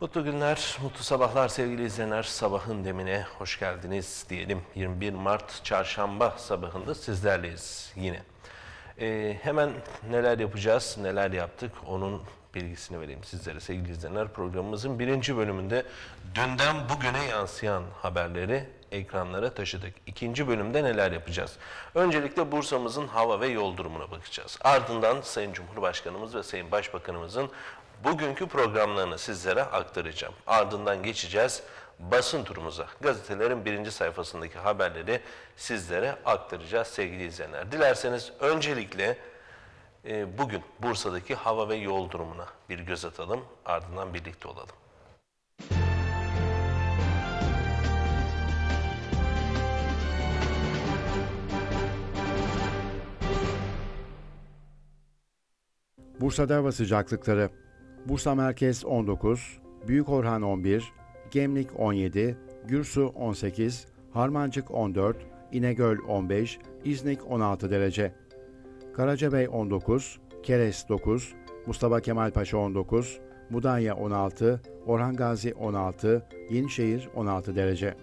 Mutlu günler, mutlu sabahlar sevgili izleyenler. Sabahın demine hoş geldiniz diyelim. 21 Mart çarşamba sabahında sizlerleyiz yine. Ee, hemen neler yapacağız, neler yaptık onun bilgisini vereyim sizlere sevgili izleyenler. Programımızın birinci bölümünde dünden bugüne yansıyan haberleri ekranlara taşıdık. İkinci bölümde neler yapacağız? Öncelikle Bursa'mızın hava ve yol durumuna bakacağız. Ardından Sayın Cumhurbaşkanımız ve Sayın Başbakanımızın bugünkü programlarını sizlere aktaracağım. Ardından geçeceğiz basın turumuza. Gazetelerin birinci sayfasındaki haberleri sizlere aktaracağız sevgili izleyenler. Dilerseniz öncelikle e, bugün Bursa'daki hava ve yol durumuna bir göz atalım. Ardından birlikte olalım. Bursa'da hava sıcaklıkları Bursa Merkez 19, Büyük Orhan 11, Gemlik 17, Gürsu 18, Harmancık 14, İnegöl 15, İznik 16 derece. Karacabey 19, Keres 9, Mustafa Kemal Paşa 19, Mudanya 16, Orhan Gazi 16, Yenişehir 16 derece.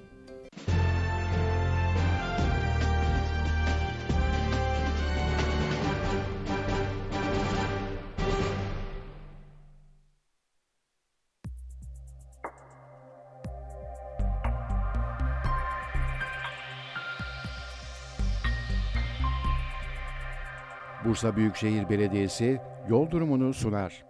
Bursa Büyükşehir Belediyesi yol durumunu sunar.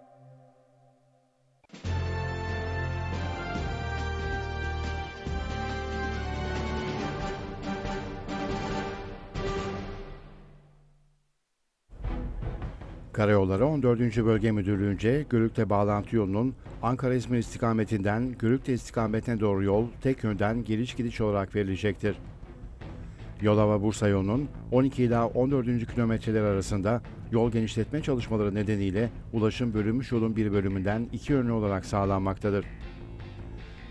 Karayolları 14. Bölge Müdürlüğü'nce Gölük'te bağlantı yolunun Ankara İzmir istikametinden Gölük'te istikametine doğru yol tek yönden geliş gidiş olarak verilecektir. Yolava Bursa yolunun 12 ila 14. kilometreler arasında yol genişletme çalışmaları nedeniyle ulaşım bölünmüş yolun bir bölümünden iki yönlü olarak sağlanmaktadır.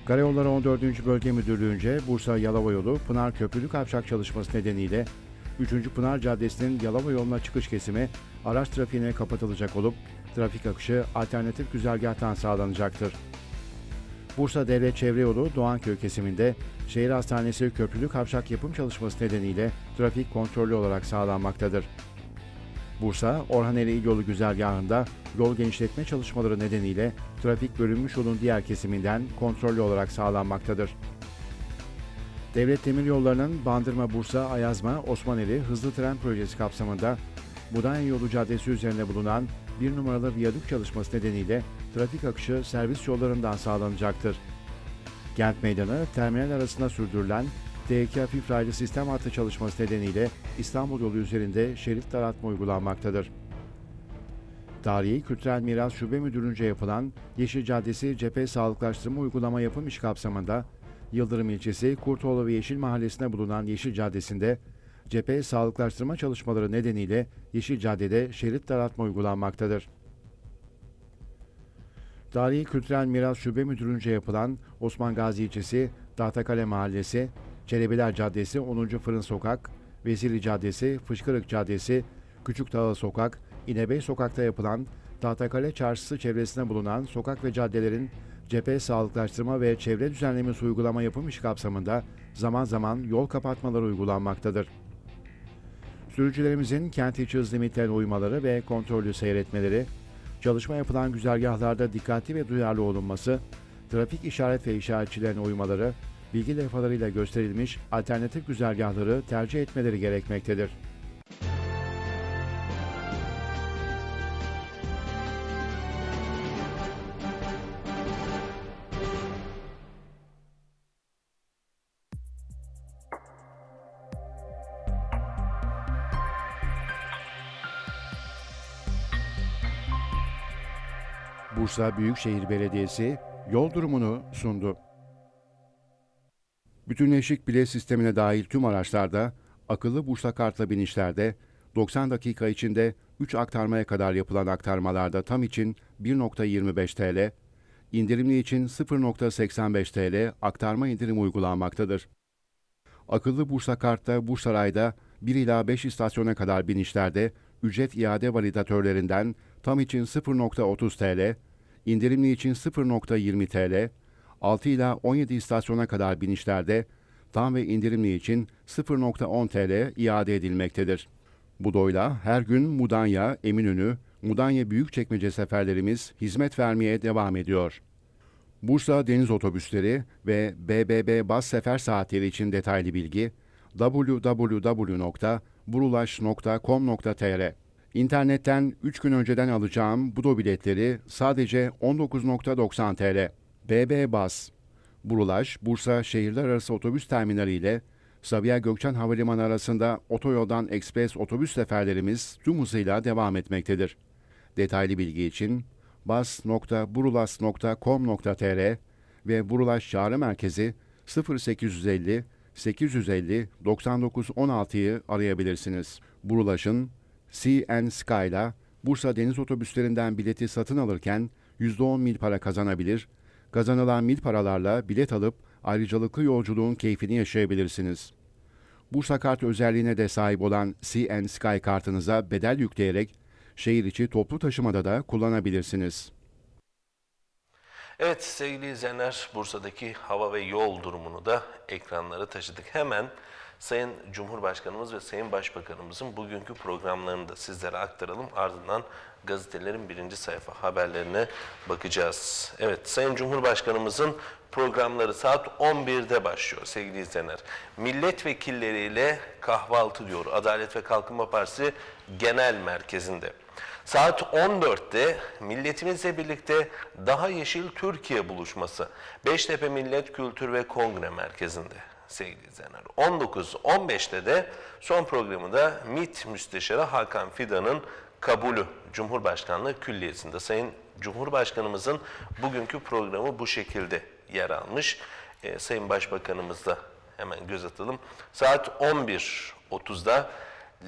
Karayolları 14. Bölge Müdürlüğü'nce Bursa Yalova yolu Pınar Köprülü Kavşak çalışması nedeniyle 3. Pınar Caddesi'nin Yalova yoluna çıkış kesimi araç trafiğine kapatılacak olup trafik akışı alternatif güzergahtan sağlanacaktır. Bursa Devlet Çevre Yolu Doğanköy kesiminde şehir hastanesi köprülü kavşak yapım çalışması nedeniyle trafik kontrollü olarak sağlanmaktadır. Bursa, Orhaneli Yolu güzergahında yol genişletme çalışmaları nedeniyle trafik bölünmüş yolun diğer kesiminden kontrollü olarak sağlanmaktadır. Devlet Demir Yollarının Bandırma Bursa Ayazma Osmaneli hızlı tren projesi kapsamında Budanya Yolu Caddesi üzerinde bulunan bir numaralı viyadük çalışması nedeniyle trafik akışı servis yollarından sağlanacaktır. Kent Meydanı, terminal arasında sürdürülen D2 hafif raylı sistem hattı çalışması nedeniyle İstanbul yolu üzerinde şerit daraltma uygulanmaktadır. Tarihi Kültürel Miras Şube Müdürlüğü'nce yapılan Yeşil Caddesi Cephe Sağlıklaştırma Uygulama Yapım İş kapsamında Yıldırım ilçesi Kurtoğlu ve Yeşil Mahallesi'ne bulunan Yeşil Caddesi'nde cephe sağlıklaştırma çalışmaları nedeniyle Yeşil Caddede şerit daraltma uygulanmaktadır. Tarihi Kültürel Miras Şube Müdürlüğü'nce yapılan Osman Gazi ilçesi, Tahtakale Mahallesi, Çelebiler Caddesi 10. Fırın Sokak, Vezirli Caddesi, Fışkırık Caddesi, Küçük Dağlı Sokak, İnebey Sokak'ta yapılan Tahtakale Çarşısı çevresinde bulunan sokak ve caddelerin cephe sağlıklaştırma ve çevre düzenlemesi uygulama yapım işi kapsamında zaman zaman yol kapatmaları uygulanmaktadır. Sürücülerimizin kent içi hız limitlerine uymaları ve kontrollü seyretmeleri, çalışma yapılan güzergahlarda dikkatli ve duyarlı olunması, trafik işaret ve işaretçilerine uymaları, bilgi levhalarıyla gösterilmiş alternatif güzergahları tercih etmeleri gerekmektedir. Bursa Büyükşehir Belediyesi yol durumunu sundu. Bütünleşik bilet sistemine dahil tüm araçlarda, akıllı Bursa kartla binişlerde, 90 dakika içinde 3 aktarmaya kadar yapılan aktarmalarda tam için 1.25 TL, indirimli için 0.85 TL aktarma indirim uygulanmaktadır. Akıllı Bursa Kart'ta Bursaray'da 1 ila 5 istasyona kadar binişlerde ücret iade validatörlerinden tam için 0.30 TL, indirimli için 0.20 TL, 6 ila 17 istasyona kadar binişlerde tam ve indirimli için 0.10 TL iade edilmektedir. Budoyla her gün Mudanya, Eminönü, Mudanya Büyükçekmece seferlerimiz hizmet vermeye devam ediyor. Bursa Deniz Otobüsleri ve BBB Bas Sefer Saatleri için detaylı bilgi www.burulaş.com.tr İnternetten 3 gün önceden alacağım Budo biletleri sadece 19.90 TL. BB Bas, Burulaş, Bursa Şehirler Arası Otobüs Terminali ile Sabiha Gökçen Havalimanı arasında otoyoldan ekspres otobüs seferlerimiz tüm hızıyla devam etmektedir. Detaylı bilgi için bas.burulas.com.tr ve Burulaş Çağrı Merkezi 0850 850 9916'yı arayabilirsiniz. Burulaş'ın CN Sky'la Bursa Deniz Otobüslerinden bileti satın alırken %10 mil para kazanabilir, kazanılan mil paralarla bilet alıp ayrıcalıklı yolculuğun keyfini yaşayabilirsiniz. Bursa kart özelliğine de sahip olan CN Sky kartınıza bedel yükleyerek şehir içi toplu taşımada da kullanabilirsiniz. Evet sevgili izleyenler Bursa'daki hava ve yol durumunu da ekranlara taşıdık. Hemen Sayın Cumhurbaşkanımız ve Sayın Başbakanımızın bugünkü programlarını da sizlere aktaralım. Ardından gazetelerin birinci sayfa haberlerine bakacağız. Evet, Sayın Cumhurbaşkanımızın programları saat 11'de başlıyor sevgili izleyenler. Milletvekilleriyle kahvaltı diyor Adalet ve Kalkınma Partisi Genel Merkezi'nde. Saat 14'te milletimizle birlikte Daha Yeşil Türkiye buluşması Beştepe Millet Kültür ve Kongre Merkezi'nde sevgili izleyenler. 15'te de son programında Mit Müsteşarı Hakan Fidan'ın kabulü Cumhurbaşkanlığı Külliyesi'nde. Sayın Cumhurbaşkanımızın bugünkü programı bu şekilde yer almış. E, Sayın Başbakanımız da hemen göz atalım. Saat 11.30'da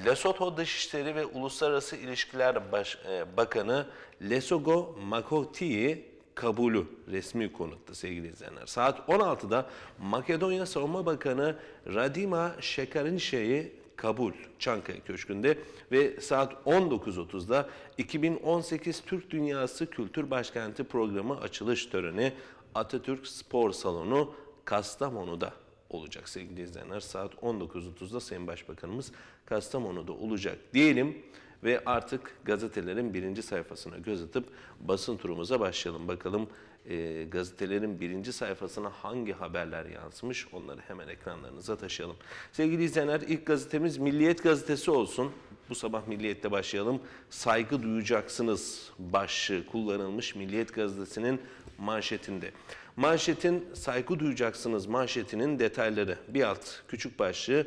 Lesotho Dışişleri ve Uluslararası İlişkiler Baş, e, Bakanı Lesogo Makoti'yi kabulü resmi konutta sevgili izleyenler. Saat 16'da Makedonya Savunma Bakanı Radima Şekarinşe'yi kabul Çankaya Köşkü'nde ve saat 19.30'da 2018 Türk Dünyası Kültür Başkenti programı açılış töreni Atatürk Spor Salonu Kastamonu'da olacak sevgili izleyenler. Saat 19.30'da Sayın Başbakanımız Kastamonu'da olacak diyelim ve artık gazetelerin birinci sayfasına göz atıp basın turumuza başlayalım. Bakalım e, gazetelerin birinci sayfasına hangi haberler yansımış onları hemen ekranlarınıza taşıyalım. Sevgili izleyenler ilk gazetemiz Milliyet gazetesi olsun. Bu sabah Milliyet'te başlayalım. Saygı duyacaksınız başlığı kullanılmış Milliyet gazetesinin manşetinde. Manşetin saygı duyacaksınız manşetinin detayları. Bir alt küçük başlığı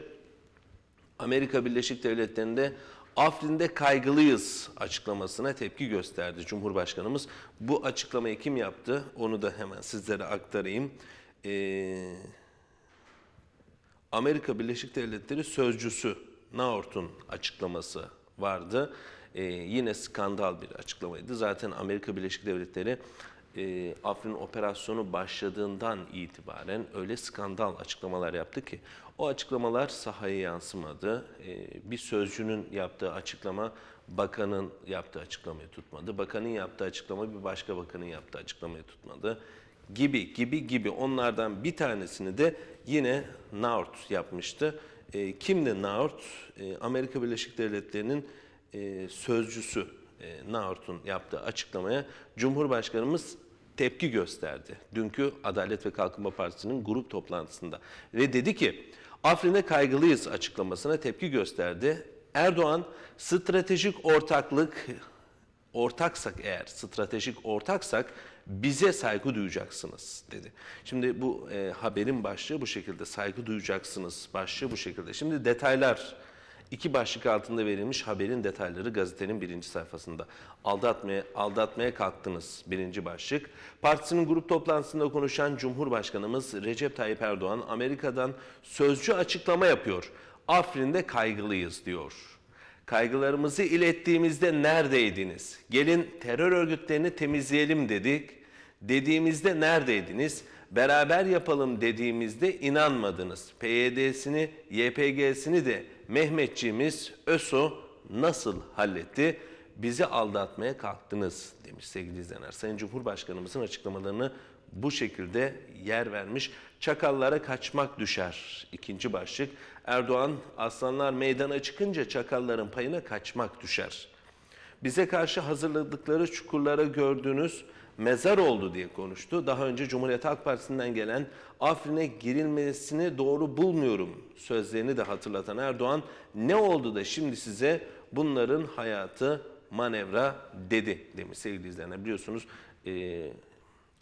Amerika Birleşik Devletleri'nde Afrin'de kaygılıyız açıklamasına tepki gösterdi Cumhurbaşkanımız. Bu açıklamayı kim yaptı onu da hemen sizlere aktarayım. Ee, Amerika Birleşik Devletleri Sözcüsü Naort'un açıklaması vardı. Ee, yine skandal bir açıklamaydı. Zaten Amerika Birleşik Devletleri e, Afrin operasyonu başladığından itibaren öyle skandal açıklamalar yaptı ki o açıklamalar sahaya yansımadı. Ee, bir sözcünün yaptığı açıklama bakanın yaptığı açıklamayı tutmadı. Bakanın yaptığı açıklama bir başka bakanın yaptığı açıklamayı tutmadı. Gibi gibi gibi onlardan bir tanesini de yine Naurt yapmıştı. Ee, kimdi Naurt? Ee, Amerika Birleşik Devletleri'nin e, sözcüsü e, Naurt'un yaptığı açıklamaya Cumhurbaşkanımız tepki gösterdi. Dünkü Adalet ve Kalkınma Partisi'nin grup toplantısında. Ve dedi ki Afrin'e kaygılıyız açıklamasına tepki gösterdi. Erdoğan stratejik ortaklık ortaksak eğer stratejik ortaksak bize saygı duyacaksınız dedi. Şimdi bu e, haberin başlığı bu şekilde saygı duyacaksınız başlığı bu şekilde. Şimdi detaylar İki başlık altında verilmiş haberin detayları gazetenin birinci sayfasında. Aldatmaya, aldatmaya kalktınız birinci başlık. Partisinin grup toplantısında konuşan Cumhurbaşkanımız Recep Tayyip Erdoğan Amerika'dan sözcü açıklama yapıyor. Afrin'de kaygılıyız diyor. Kaygılarımızı ilettiğimizde neredeydiniz? Gelin terör örgütlerini temizleyelim dedik. Dediğimizde neredeydiniz? beraber yapalım dediğimizde inanmadınız. PYD'sini, YPG'sini de Mehmetçiğimiz ÖSO nasıl halletti? Bizi aldatmaya kalktınız demiş sevgili izleyenler. Sayın Cumhurbaşkanımızın açıklamalarını bu şekilde yer vermiş. Çakallara kaçmak düşer İkinci başlık. Erdoğan aslanlar meydana çıkınca çakalların payına kaçmak düşer. Bize karşı hazırladıkları çukurlara gördüğünüz mezar oldu diye konuştu. Daha önce Cumhuriyet Halk Partisi'nden gelen Afrin'e girilmesini doğru bulmuyorum sözlerini de hatırlatan Erdoğan ne oldu da şimdi size bunların hayatı manevra dedi demiş sevgili izleyenler. Biliyorsunuz e,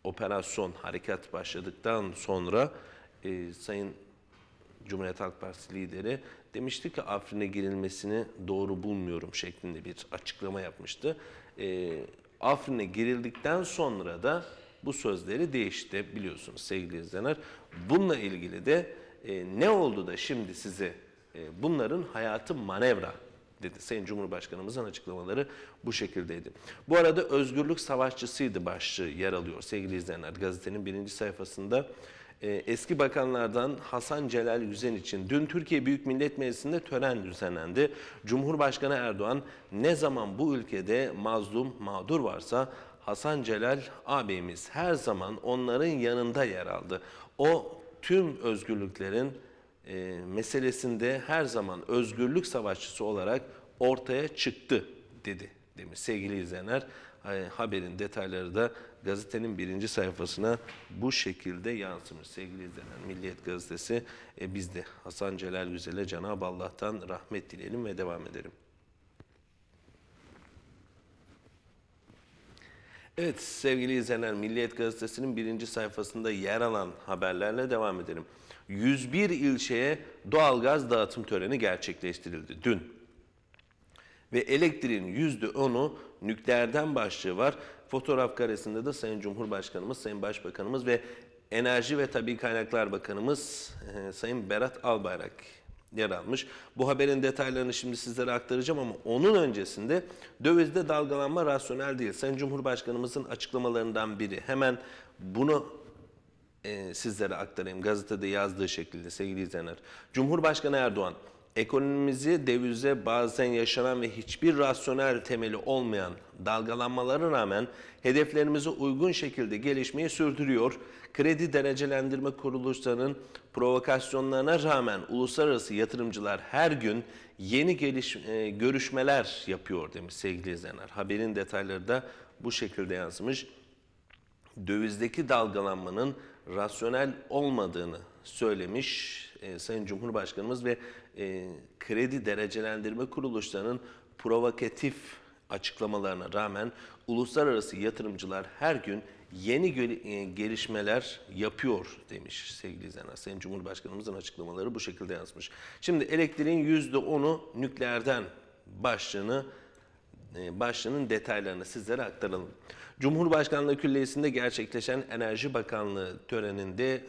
operasyon harekat başladıktan sonra e, Sayın Cumhuriyet Halk Partisi lideri demişti ki Afrin'e girilmesini doğru bulmuyorum şeklinde bir açıklama yapmıştı. E, Afrin'e girildikten sonra da bu sözleri değişti biliyorsunuz sevgili izleyenler. Bununla ilgili de e, ne oldu da şimdi size e, bunların hayatı manevra dedi. Sayın Cumhurbaşkanımızın açıklamaları bu şekildeydi. Bu arada özgürlük savaşçısıydı başlığı yer alıyor sevgili izleyenler. Gazetenin birinci sayfasında ee, eski bakanlardan Hasan Celal Yüzen için dün Türkiye Büyük Millet Meclisi'nde tören düzenlendi. Cumhurbaşkanı Erdoğan ne zaman bu ülkede mazlum mağdur varsa Hasan Celal abimiz her zaman onların yanında yer aldı. O tüm özgürlüklerin e, meselesinde her zaman özgürlük savaşçısı olarak ortaya çıktı dedi demiş sevgili izleyenler haberin detayları da gazetenin birinci sayfasına bu şekilde yansımış. Sevgili izleyenler Milliyet Gazetesi e, biz de Hasan Celal Güzel'e Cenab-ı Allah'tan rahmet dileyelim ve devam edelim. Evet sevgili izleyenler Milliyet Gazetesi'nin birinci sayfasında yer alan haberlerle devam edelim. 101 ilçeye doğalgaz dağıtım töreni gerçekleştirildi dün. Ve elektriğin %10'u nükleerden başlığı var. Fotoğraf karesinde de Sayın Cumhurbaşkanımız, Sayın Başbakanımız ve Enerji ve Tabi Kaynaklar Bakanımız e, Sayın Berat Albayrak yer almış. Bu haberin detaylarını şimdi sizlere aktaracağım ama onun öncesinde dövizde dalgalanma rasyonel değil. Sayın Cumhurbaşkanımızın açıklamalarından biri. Hemen bunu e, sizlere aktarayım. Gazetede yazdığı şekilde sevgili izleyenler. Cumhurbaşkanı Erdoğan ekonomimizi dövize bazen yaşanan ve hiçbir rasyonel temeli olmayan dalgalanmalara rağmen hedeflerimize uygun şekilde gelişmeyi sürdürüyor. Kredi derecelendirme kuruluşlarının provokasyonlarına rağmen uluslararası yatırımcılar her gün yeni geliş, e, görüşmeler yapıyor demiş sevgili izleyenler. Haberin detayları da bu şekilde yazmış. Dövizdeki dalgalanmanın rasyonel olmadığını söylemiş e, Sayın Cumhurbaşkanımız ve e, kredi derecelendirme kuruluşlarının provokatif açıklamalarına rağmen uluslararası yatırımcılar her gün yeni e, gelişmeler yapıyor demiş sevgili Zena. Sayın Cumhurbaşkanımızın açıklamaları bu şekilde yazmış. Şimdi elektriğin %10'u nükleerden başlığını e, başlığının detaylarını sizlere aktaralım. Cumhurbaşkanlığı Külliyesi'nde gerçekleşen Enerji Bakanlığı töreninde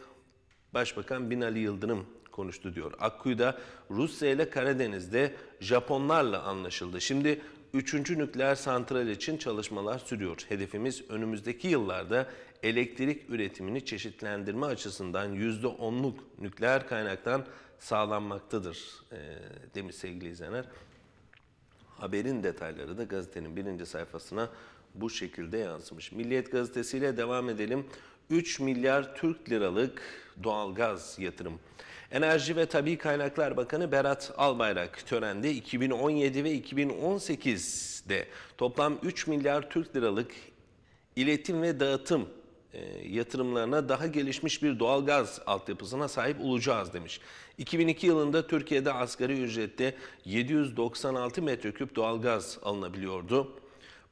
Başbakan Binali Yıldırım konuştu diyor. Akkuyu'da Rusya ile Karadeniz'de Japonlarla anlaşıldı. Şimdi 3. nükleer santral için çalışmalar sürüyor. Hedefimiz önümüzdeki yıllarda elektrik üretimini çeşitlendirme açısından %10'luk nükleer kaynaktan sağlanmaktadır e, demiş sevgili izleyenler. Haberin detayları da gazetenin birinci sayfasına bu şekilde yansımış. Milliyet gazetesiyle devam edelim. 3 milyar Türk liralık doğalgaz yatırım. Enerji ve Tabi Kaynaklar Bakanı Berat Albayrak törende 2017 ve 2018'de toplam 3 milyar Türk liralık iletim ve dağıtım e, yatırımlarına daha gelişmiş bir doğalgaz altyapısına sahip olacağız demiş. 2002 yılında Türkiye'de asgari ücrette 796 metreküp doğalgaz alınabiliyordu.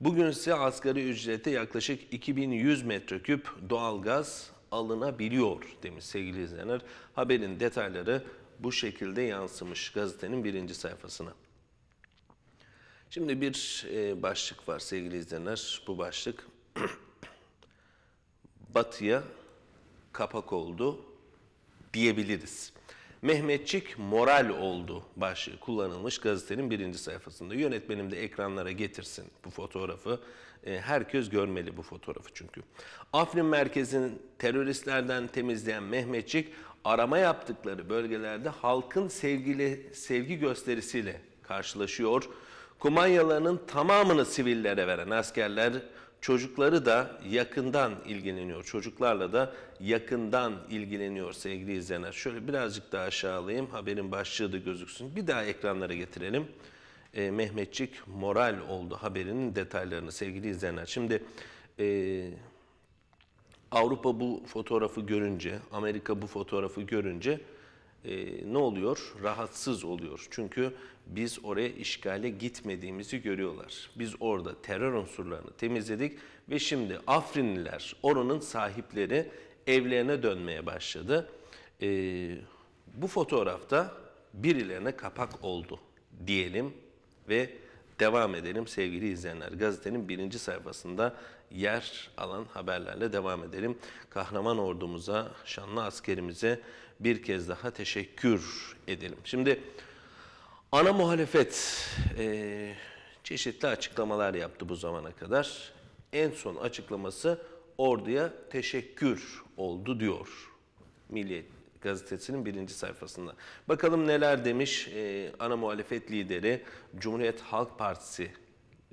Bugün ise asgari ücrete yaklaşık 2100 metreküp doğalgaz alınabiliyor demiş sevgili izleyenler. Haberin detayları bu şekilde yansımış gazetenin birinci sayfasına. Şimdi bir e, başlık var sevgili izleyenler. Bu başlık batıya kapak oldu diyebiliriz. Mehmetçik moral oldu başlığı kullanılmış gazetenin birinci sayfasında. Yönetmenim de ekranlara getirsin bu fotoğrafı. E, herkes görmeli bu fotoğrafı çünkü. Afrin merkezini teröristlerden temizleyen Mehmetçik arama yaptıkları bölgelerde halkın sevgili, sevgi gösterisiyle karşılaşıyor. Kumanyalarının tamamını sivillere veren askerler Çocukları da yakından ilgileniyor. Çocuklarla da yakından ilgileniyor sevgili izleyenler. Şöyle birazcık daha aşağı alayım. Haberin başlığı da gözüksün. Bir daha ekranlara getirelim. E, Mehmetçik moral oldu haberinin detaylarını sevgili izleyenler. Şimdi e, Avrupa bu fotoğrafı görünce, Amerika bu fotoğrafı görünce e, ne oluyor? Rahatsız oluyor. Çünkü biz oraya işgale gitmediğimizi görüyorlar. Biz orada terör unsurlarını temizledik ve şimdi Afrinliler, oranın sahipleri evlerine dönmeye başladı. E, bu fotoğrafta birilerine kapak oldu diyelim ve devam edelim sevgili izleyenler. Gazetenin birinci sayfasında yer alan haberlerle devam edelim. Kahraman ordumuza, şanlı askerimize bir kez daha teşekkür edelim. Şimdi ana muhalefet e, çeşitli açıklamalar yaptı bu zamana kadar. En son açıklaması orduya teşekkür oldu diyor Milliyet gazetesinin birinci sayfasında. Bakalım neler demiş e, ana muhalefet lideri Cumhuriyet Halk Partisi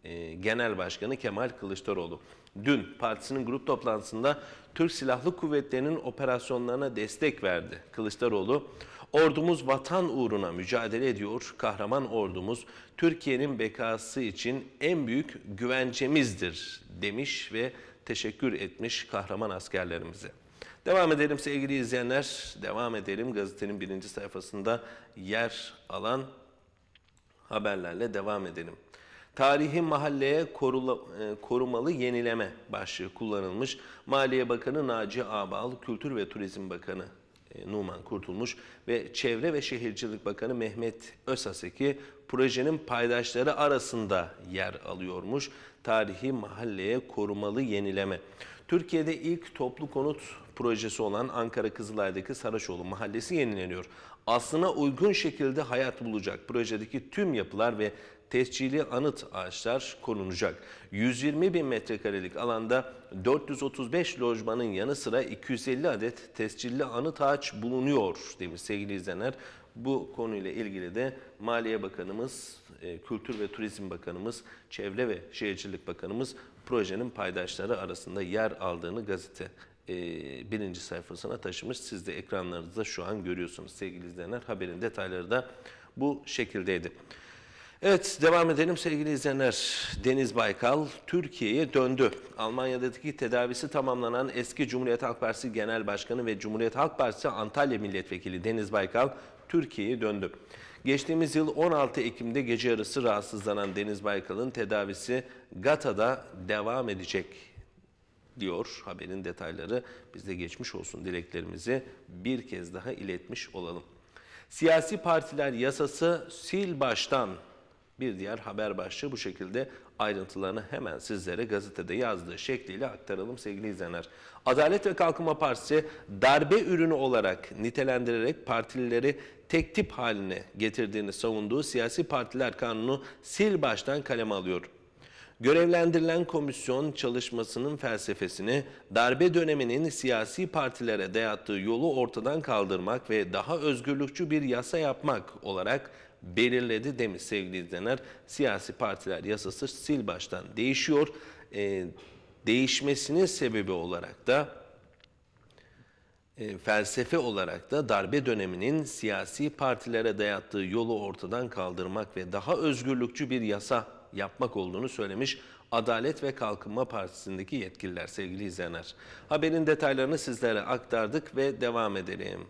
e, Genel Başkanı Kemal Kılıçdaroğlu dün partisinin grup toplantısında Türk Silahlı Kuvvetleri'nin operasyonlarına destek verdi. Kılıçdaroğlu, ordumuz vatan uğruna mücadele ediyor, kahraman ordumuz Türkiye'nin bekası için en büyük güvencemizdir demiş ve teşekkür etmiş kahraman askerlerimize. Devam edelim sevgili izleyenler, devam edelim gazetenin birinci sayfasında yer alan haberlerle devam edelim. Tarihi mahalleye korula, e, korumalı yenileme başlığı kullanılmış. Maliye Bakanı Naci Ağbal, Kültür ve Turizm Bakanı e, Numan Kurtulmuş ve Çevre ve Şehircilik Bakanı Mehmet Özaseki projenin paydaşları arasında yer alıyormuş. Tarihi mahalleye korumalı yenileme. Türkiye'de ilk toplu konut projesi olan Ankara Kızılay'daki Saraçoğlu Mahallesi yenileniyor. Aslına uygun şekilde hayat bulacak projedeki tüm yapılar ve tescili anıt ağaçlar konulacak. 120 bin metrekarelik alanda 435 lojmanın yanı sıra 250 adet tescilli anıt ağaç bulunuyor demiş sevgili izleyenler. Bu konuyla ilgili de Maliye Bakanımız, e, Kültür ve Turizm Bakanımız, Çevre ve Şehircilik Bakanımız projenin paydaşları arasında yer aldığını gazete e, birinci sayfasına taşımış. Siz de ekranlarınızda şu an görüyorsunuz sevgili izleyenler. Haberin detayları da bu şekildeydi. Evet devam edelim sevgili izleyenler. Deniz Baykal Türkiye'ye döndü. Almanya'daki tedavisi tamamlanan eski Cumhuriyet Halk Partisi Genel Başkanı ve Cumhuriyet Halk Partisi Antalya Milletvekili Deniz Baykal Türkiye'ye döndü. Geçtiğimiz yıl 16 Ekim'de gece yarısı rahatsızlanan Deniz Baykal'ın tedavisi GATA'da devam edecek diyor haberin detayları. Biz de geçmiş olsun dileklerimizi bir kez daha iletmiş olalım. Siyasi partiler yasası sil baştan bir diğer haber başlığı bu şekilde ayrıntılarını hemen sizlere gazetede yazdığı şekliyle aktaralım sevgili izleyenler. Adalet ve Kalkınma Partisi darbe ürünü olarak nitelendirerek partilileri tek tip haline getirdiğini savunduğu siyasi partiler kanunu sil baştan kaleme alıyor. Görevlendirilen komisyon çalışmasının felsefesini darbe döneminin siyasi partilere dayattığı yolu ortadan kaldırmak ve daha özgürlükçü bir yasa yapmak olarak belirledi demiş sevgili izleyenler. Siyasi partiler yasası sil baştan değişiyor. E, değişmesinin sebebi olarak da e, felsefe olarak da darbe döneminin siyasi partilere dayattığı yolu ortadan kaldırmak ve daha özgürlükçü bir yasa yapmak olduğunu söylemiş Adalet ve Kalkınma Partisi'ndeki yetkililer sevgili izleyenler. Haberin detaylarını sizlere aktardık ve devam edelim.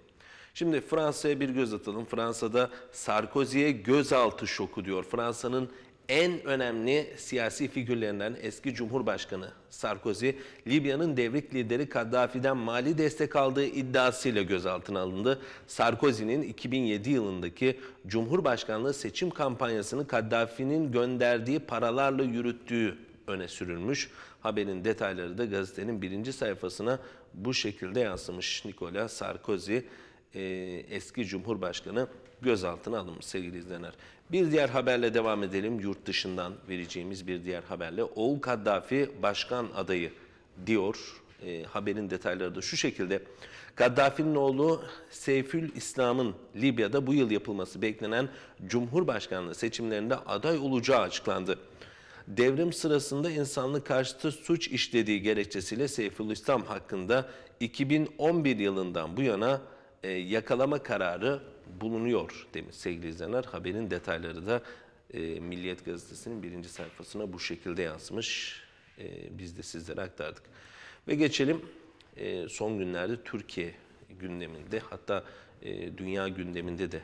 Şimdi Fransa'ya bir göz atalım. Fransa'da Sarkozy'ye gözaltı şoku diyor. Fransa'nın en önemli siyasi figürlerinden eski Cumhurbaşkanı Sarkozy, Libya'nın devrik lideri Kaddafi'den mali destek aldığı iddiasıyla gözaltına alındı. Sarkozy'nin 2007 yılındaki Cumhurbaşkanlığı seçim kampanyasını Kaddafi'nin gönderdiği paralarla yürüttüğü öne sürülmüş. Haberin detayları da gazetenin birinci sayfasına bu şekilde yansımış. Nicolas Sarkozy e, eski Cumhurbaşkanı gözaltına alınmış sevgili izleyenler. Bir diğer haberle devam edelim. Yurt dışından vereceğimiz bir diğer haberle. Oğul Kaddafi başkan adayı diyor. E, haberin detayları da şu şekilde. Kaddafi'nin oğlu Seyfül İslam'ın Libya'da bu yıl yapılması beklenen Cumhurbaşkanlığı seçimlerinde aday olacağı açıklandı. Devrim sırasında insanlık karşıtı suç işlediği gerekçesiyle Seyfül İslam hakkında 2011 yılından bu yana e, yakalama kararı bulunuyor demiş sevgili izleyenler. Haberin detayları da e, Milliyet Gazetesi'nin birinci sayfasına bu şekilde yansımış. E, biz de sizlere aktardık. Ve geçelim son günlerde Türkiye gündeminde hatta dünya gündeminde de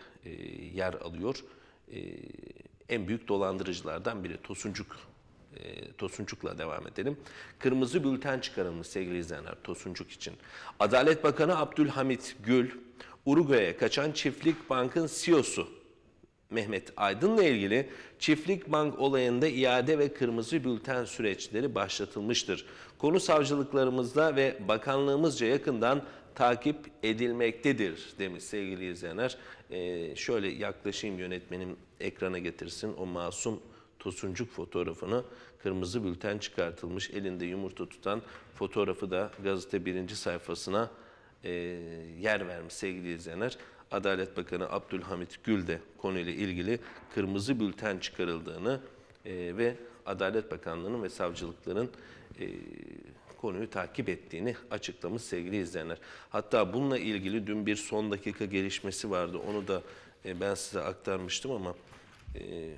yer alıyor. en büyük dolandırıcılardan biri Tosuncuk e, Tosuncuk'la devam edelim. Kırmızı bülten çıkarılmış sevgili izleyenler Tosuncuk için. Adalet Bakanı Abdülhamit Gül, Uruguay'a kaçan Çiftlik Bank'ın CEO'su Mehmet Aydın'la ilgili Çiftlik Bank olayında iade ve kırmızı bülten süreçleri başlatılmıştır. Konu savcılıklarımızda ve bakanlığımızca yakından takip edilmektedir demiş sevgili izleyenler. Ee, şöyle yaklaşayım yönetmenim ekrana getirsin o masum tosuncuk fotoğrafını kırmızı bülten çıkartılmış elinde yumurta tutan fotoğrafı da gazete birinci sayfasına e, yer vermiş sevgili izleyenler. Adalet Bakanı Abdülhamit Gül de konuyla ilgili kırmızı bülten çıkarıldığını e, ve Adalet Bakanlığı'nın ve savcılıkların e, konuyu takip ettiğini açıklamış sevgili izleyenler. Hatta bununla ilgili dün bir son dakika gelişmesi vardı. Onu da e, ben size aktarmıştım ama e,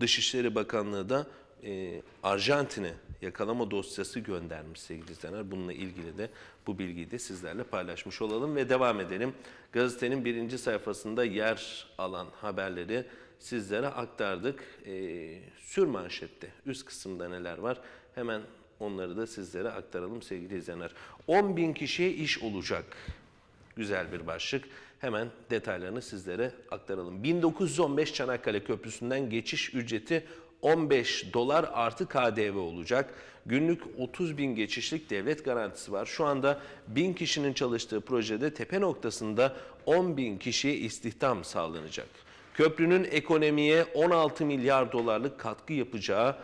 Dışişleri Bakanlığı da e, Arjantin'e yakalama dosyası göndermiş sevgili izleyenler. Bununla ilgili de bu bilgiyi de sizlerle paylaşmış olalım ve devam edelim. Gazetenin birinci sayfasında yer alan haberleri sizlere aktardık. E, sür manşette üst kısımda neler var hemen onları da sizlere aktaralım sevgili izleyenler. 10 bin kişiye iş olacak. Güzel bir başlık. Hemen detaylarını sizlere aktaralım. 1915 Çanakkale Köprüsü'nden geçiş ücreti 15 dolar artı KDV olacak. Günlük 30 bin geçişlik devlet garantisi var. Şu anda 1000 kişinin çalıştığı projede tepe noktasında 10 bin kişiye istihdam sağlanacak. Köprünün ekonomiye 16 milyar dolarlık katkı yapacağı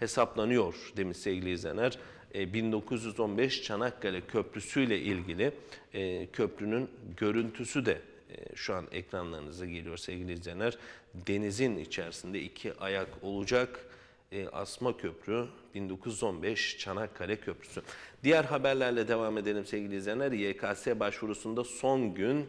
hesaplanıyor demiş sevgili izleyenler. 1915 e, Çanakkale Köprüsü ile ilgili e, köprünün görüntüsü de e, şu an ekranlarınıza geliyor sevgili izleyenler. Denizin içerisinde iki ayak olacak Asma Köprü 1915 Çanakkale Köprüsü. Diğer haberlerle devam edelim sevgili izleyenler. YKS başvurusunda son gün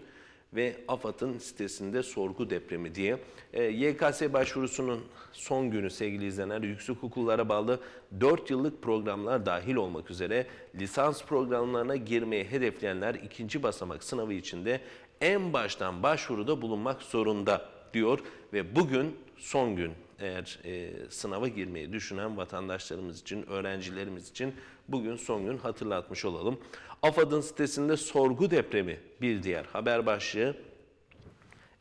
ve AFAD'ın sitesinde sorgu depremi diye. E, YKS başvurusunun son günü sevgili izleyenler yüksek okullara bağlı 4 yıllık programlar dahil olmak üzere lisans programlarına girmeyi hedefleyenler ikinci basamak sınavı içinde en baştan başvuruda bulunmak zorunda diyor ve bugün son gün eğer e, sınava girmeyi düşünen vatandaşlarımız için, öğrencilerimiz için bugün son gün hatırlatmış olalım. AFAD'ın sitesinde sorgu depremi bir diğer haber başlığı.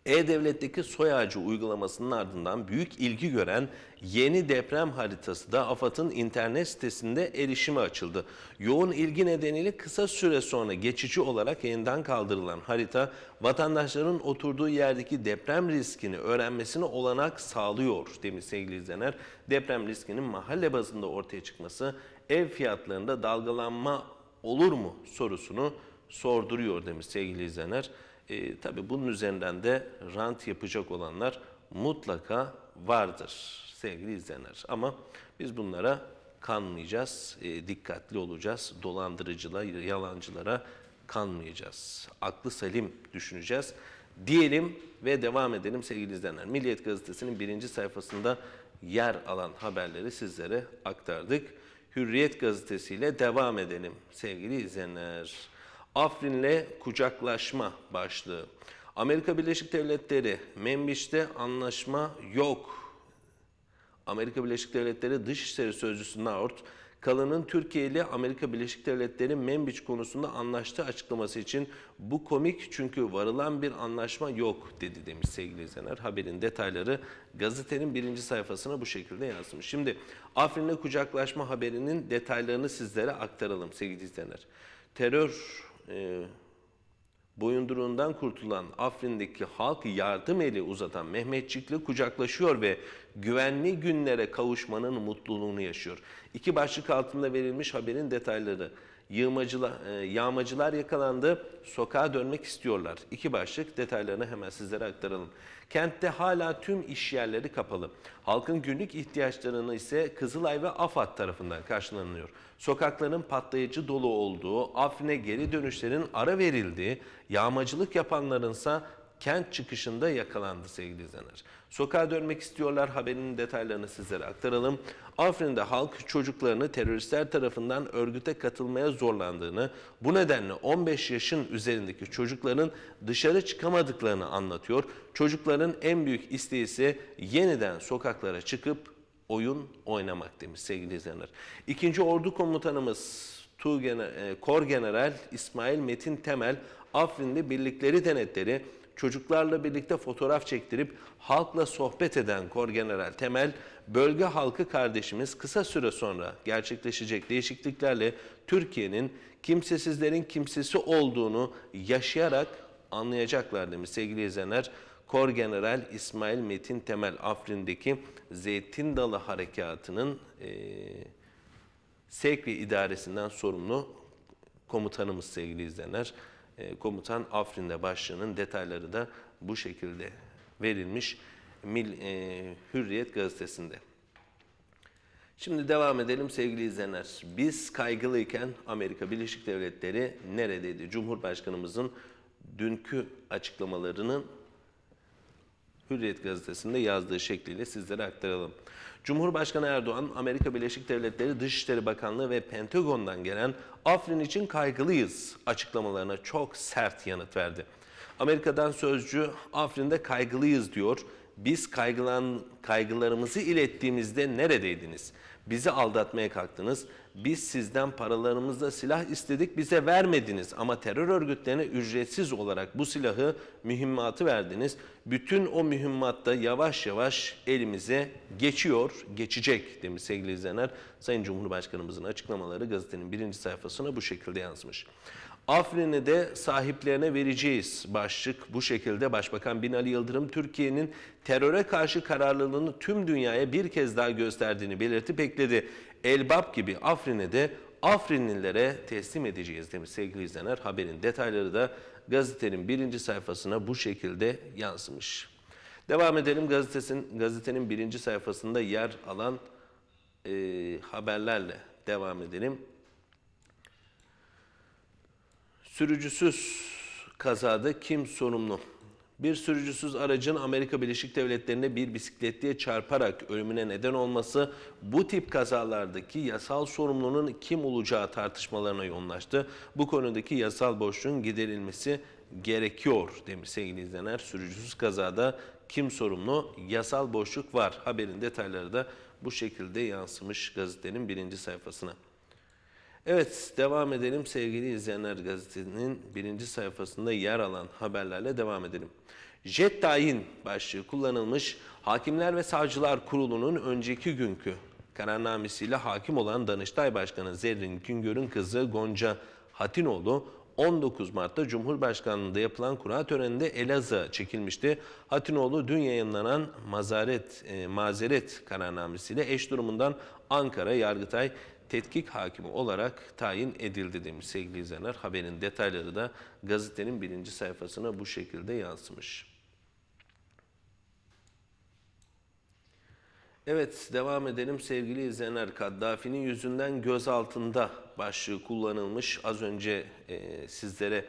E-Devlet'teki soy ağacı uygulamasının ardından büyük ilgi gören yeni deprem haritası da AFAD'ın internet sitesinde erişime açıldı. Yoğun ilgi nedeniyle kısa süre sonra geçici olarak yeniden kaldırılan harita vatandaşların oturduğu yerdeki deprem riskini öğrenmesine olanak sağlıyor demiş sevgili izleyenler. Deprem riskinin mahalle bazında ortaya çıkması ev fiyatlarında dalgalanma olur mu sorusunu sorduruyor demiş sevgili izleyenler. E, Tabi bunun üzerinden de rant yapacak olanlar mutlaka vardır sevgili izleyenler. Ama biz bunlara kanmayacağız, e, dikkatli olacağız, dolandırıcılara, yalancılara kanmayacağız. Aklı salim düşüneceğiz diyelim ve devam edelim sevgili izleyenler. Milliyet Gazetesi'nin birinci sayfasında yer alan haberleri sizlere aktardık. Hürriyet gazetesiyle devam edelim sevgili izleyenler. Afrin'le kucaklaşma başlığı. Amerika Birleşik Devletleri Membiş'te anlaşma yok. Amerika Birleşik Devletleri Dışişleri Sözcüsü Naort Kalan'ın Türkiye ile Amerika Birleşik Devletleri Membiç konusunda anlaştığı açıklaması için bu komik çünkü varılan bir anlaşma yok dedi demiş sevgili izleyenler. Haberin detayları gazetenin birinci sayfasına bu şekilde yazmış. Şimdi Afrin'le kucaklaşma haberinin detaylarını sizlere aktaralım sevgili izleyenler. Terör e, boyunduruğundan kurtulan Afrin'deki halk yardım eli uzatan Mehmetçik'le kucaklaşıyor ve güvenli günlere kavuşmanın mutluluğunu yaşıyor. İki başlık altında verilmiş haberin detayları yığmacılar, e, yağmacılar yakalandı, sokağa dönmek istiyorlar. İki başlık detaylarını hemen sizlere aktaralım. Kentte hala tüm iş yerleri kapalı. Halkın günlük ihtiyaçlarını ise Kızılay ve AFAD tarafından karşılanıyor. Sokakların patlayıcı dolu olduğu, Afrin'e geri dönüşlerin ara verildiği, yağmacılık yapanlarınsa kent çıkışında yakalandı sevgili izleyenler. Sokağa dönmek istiyorlar haberinin detaylarını sizlere aktaralım. Afrin'de halk çocuklarını teröristler tarafından örgüte katılmaya zorlandığını, bu nedenle 15 yaşın üzerindeki çocukların dışarı çıkamadıklarını anlatıyor. Çocukların en büyük isteği ise yeniden sokaklara çıkıp oyun oynamak demiş sevgili izleyenler. İkinci Ordu Komutanımız Tuğ Gener e, Kor General İsmail Metin Temel Afrin'de birlikleri denetleri çocuklarla birlikte fotoğraf çektirip halkla sohbet eden Kor General Temel, bölge halkı kardeşimiz kısa süre sonra gerçekleşecek değişikliklerle Türkiye'nin kimsesizlerin kimsesi olduğunu yaşayarak anlayacaklar demiş sevgili izleyenler. Kor General İsmail Metin Temel Afrin'deki Zeytin Dalı Harekatı'nın e, sevk ve sorumlu komutanımız sevgili izleyenler. E, komutan Afrin'de başlığının detayları da bu şekilde verilmiş Mil, e, Hürriyet gazetesinde. Şimdi devam edelim sevgili izleyenler. Biz kaygılıyken Amerika Birleşik Devletleri neredeydi? Cumhurbaşkanımızın dünkü açıklamalarının Hürriyet gazetesinde yazdığı şekliyle sizlere aktaralım. Cumhurbaşkanı Erdoğan, Amerika Birleşik Devletleri Dışişleri Bakanlığı ve Pentagon'dan gelen Afrin için kaygılıyız açıklamalarına çok sert yanıt verdi. Amerika'dan sözcü Afrin'de kaygılıyız diyor. Biz kaygılan, kaygılarımızı ilettiğimizde neredeydiniz? Bizi aldatmaya kalktınız biz sizden paralarımızla silah istedik bize vermediniz ama terör örgütlerine ücretsiz olarak bu silahı mühimmatı verdiniz. Bütün o mühimmat da yavaş yavaş elimize geçiyor, geçecek demiş sevgili izleyenler. Sayın Cumhurbaşkanımızın açıklamaları gazetenin birinci sayfasına bu şekilde yazmış. Afrin'i de sahiplerine vereceğiz başlık bu şekilde Başbakan Binali Yıldırım Türkiye'nin teröre karşı kararlılığını tüm dünyaya bir kez daha gösterdiğini belirtip ekledi. Elbap gibi Afrin'e de Afrinlilere teslim edeceğiz demiş sevgili izleyenler. Haberin detayları da gazetenin birinci sayfasına bu şekilde yansımış. Devam edelim gazetesin, gazetenin birinci sayfasında yer alan e, haberlerle devam edelim. Sürücüsüz kazada kim sorumlu? bir sürücüsüz aracın Amerika Birleşik Devletleri'nde bir bisikletliye çarparak ölümüne neden olması bu tip kazalardaki yasal sorumlunun kim olacağı tartışmalarına yoğunlaştı. Bu konudaki yasal boşluğun giderilmesi gerekiyor demiş sevgili izleyenler. Sürücüsüz kazada kim sorumlu? Yasal boşluk var. Haberin detayları da bu şekilde yansımış gazetenin birinci sayfasına. Evet devam edelim sevgili izleyenler gazetenin birinci sayfasında yer alan haberlerle devam edelim. Jet tayin başlığı kullanılmış Hakimler ve Savcılar Kurulu'nun önceki günkü kararnamesiyle hakim olan Danıştay Başkanı Zerrin Güngör'ün kızı Gonca Hatinoğlu 19 Mart'ta Cumhurbaşkanlığında yapılan kura töreninde Elazığ'a çekilmişti. Hatinoğlu dün yayınlanan mazaret, e, mazeret kararnamesiyle eş durumundan Ankara Yargıtay tetkik hakimi olarak tayin edildi demiş sevgili izleyenler. Haberin detayları da gazetenin birinci sayfasına bu şekilde yansımış. Evet devam edelim sevgili izleyenler. Kaddafi'nin yüzünden gözaltında başlığı kullanılmış. Az önce e, sizlere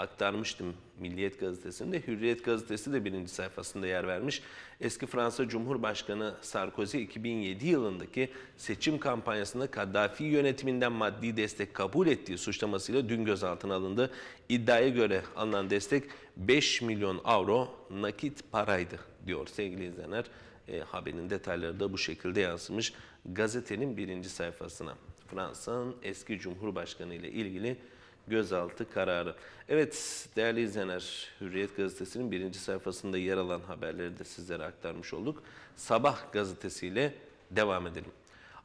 aktarmıştım Milliyet Gazetesi'nde. Hürriyet Gazetesi de birinci sayfasında yer vermiş. Eski Fransa Cumhurbaşkanı Sarkozy 2007 yılındaki seçim kampanyasında Kaddafi yönetiminden maddi destek kabul ettiği suçlamasıyla dün gözaltına alındı. İddiaya göre alınan destek 5 milyon avro nakit paraydı diyor sevgili izleyenler. E, haberin detayları da bu şekilde yansımış gazetenin birinci sayfasına. Fransa'nın eski cumhurbaşkanı ile ilgili gözaltı kararı. Evet değerli izleyenler Hürriyet gazetesinin birinci sayfasında yer alan haberleri de sizlere aktarmış olduk. Sabah gazetesiyle devam edelim.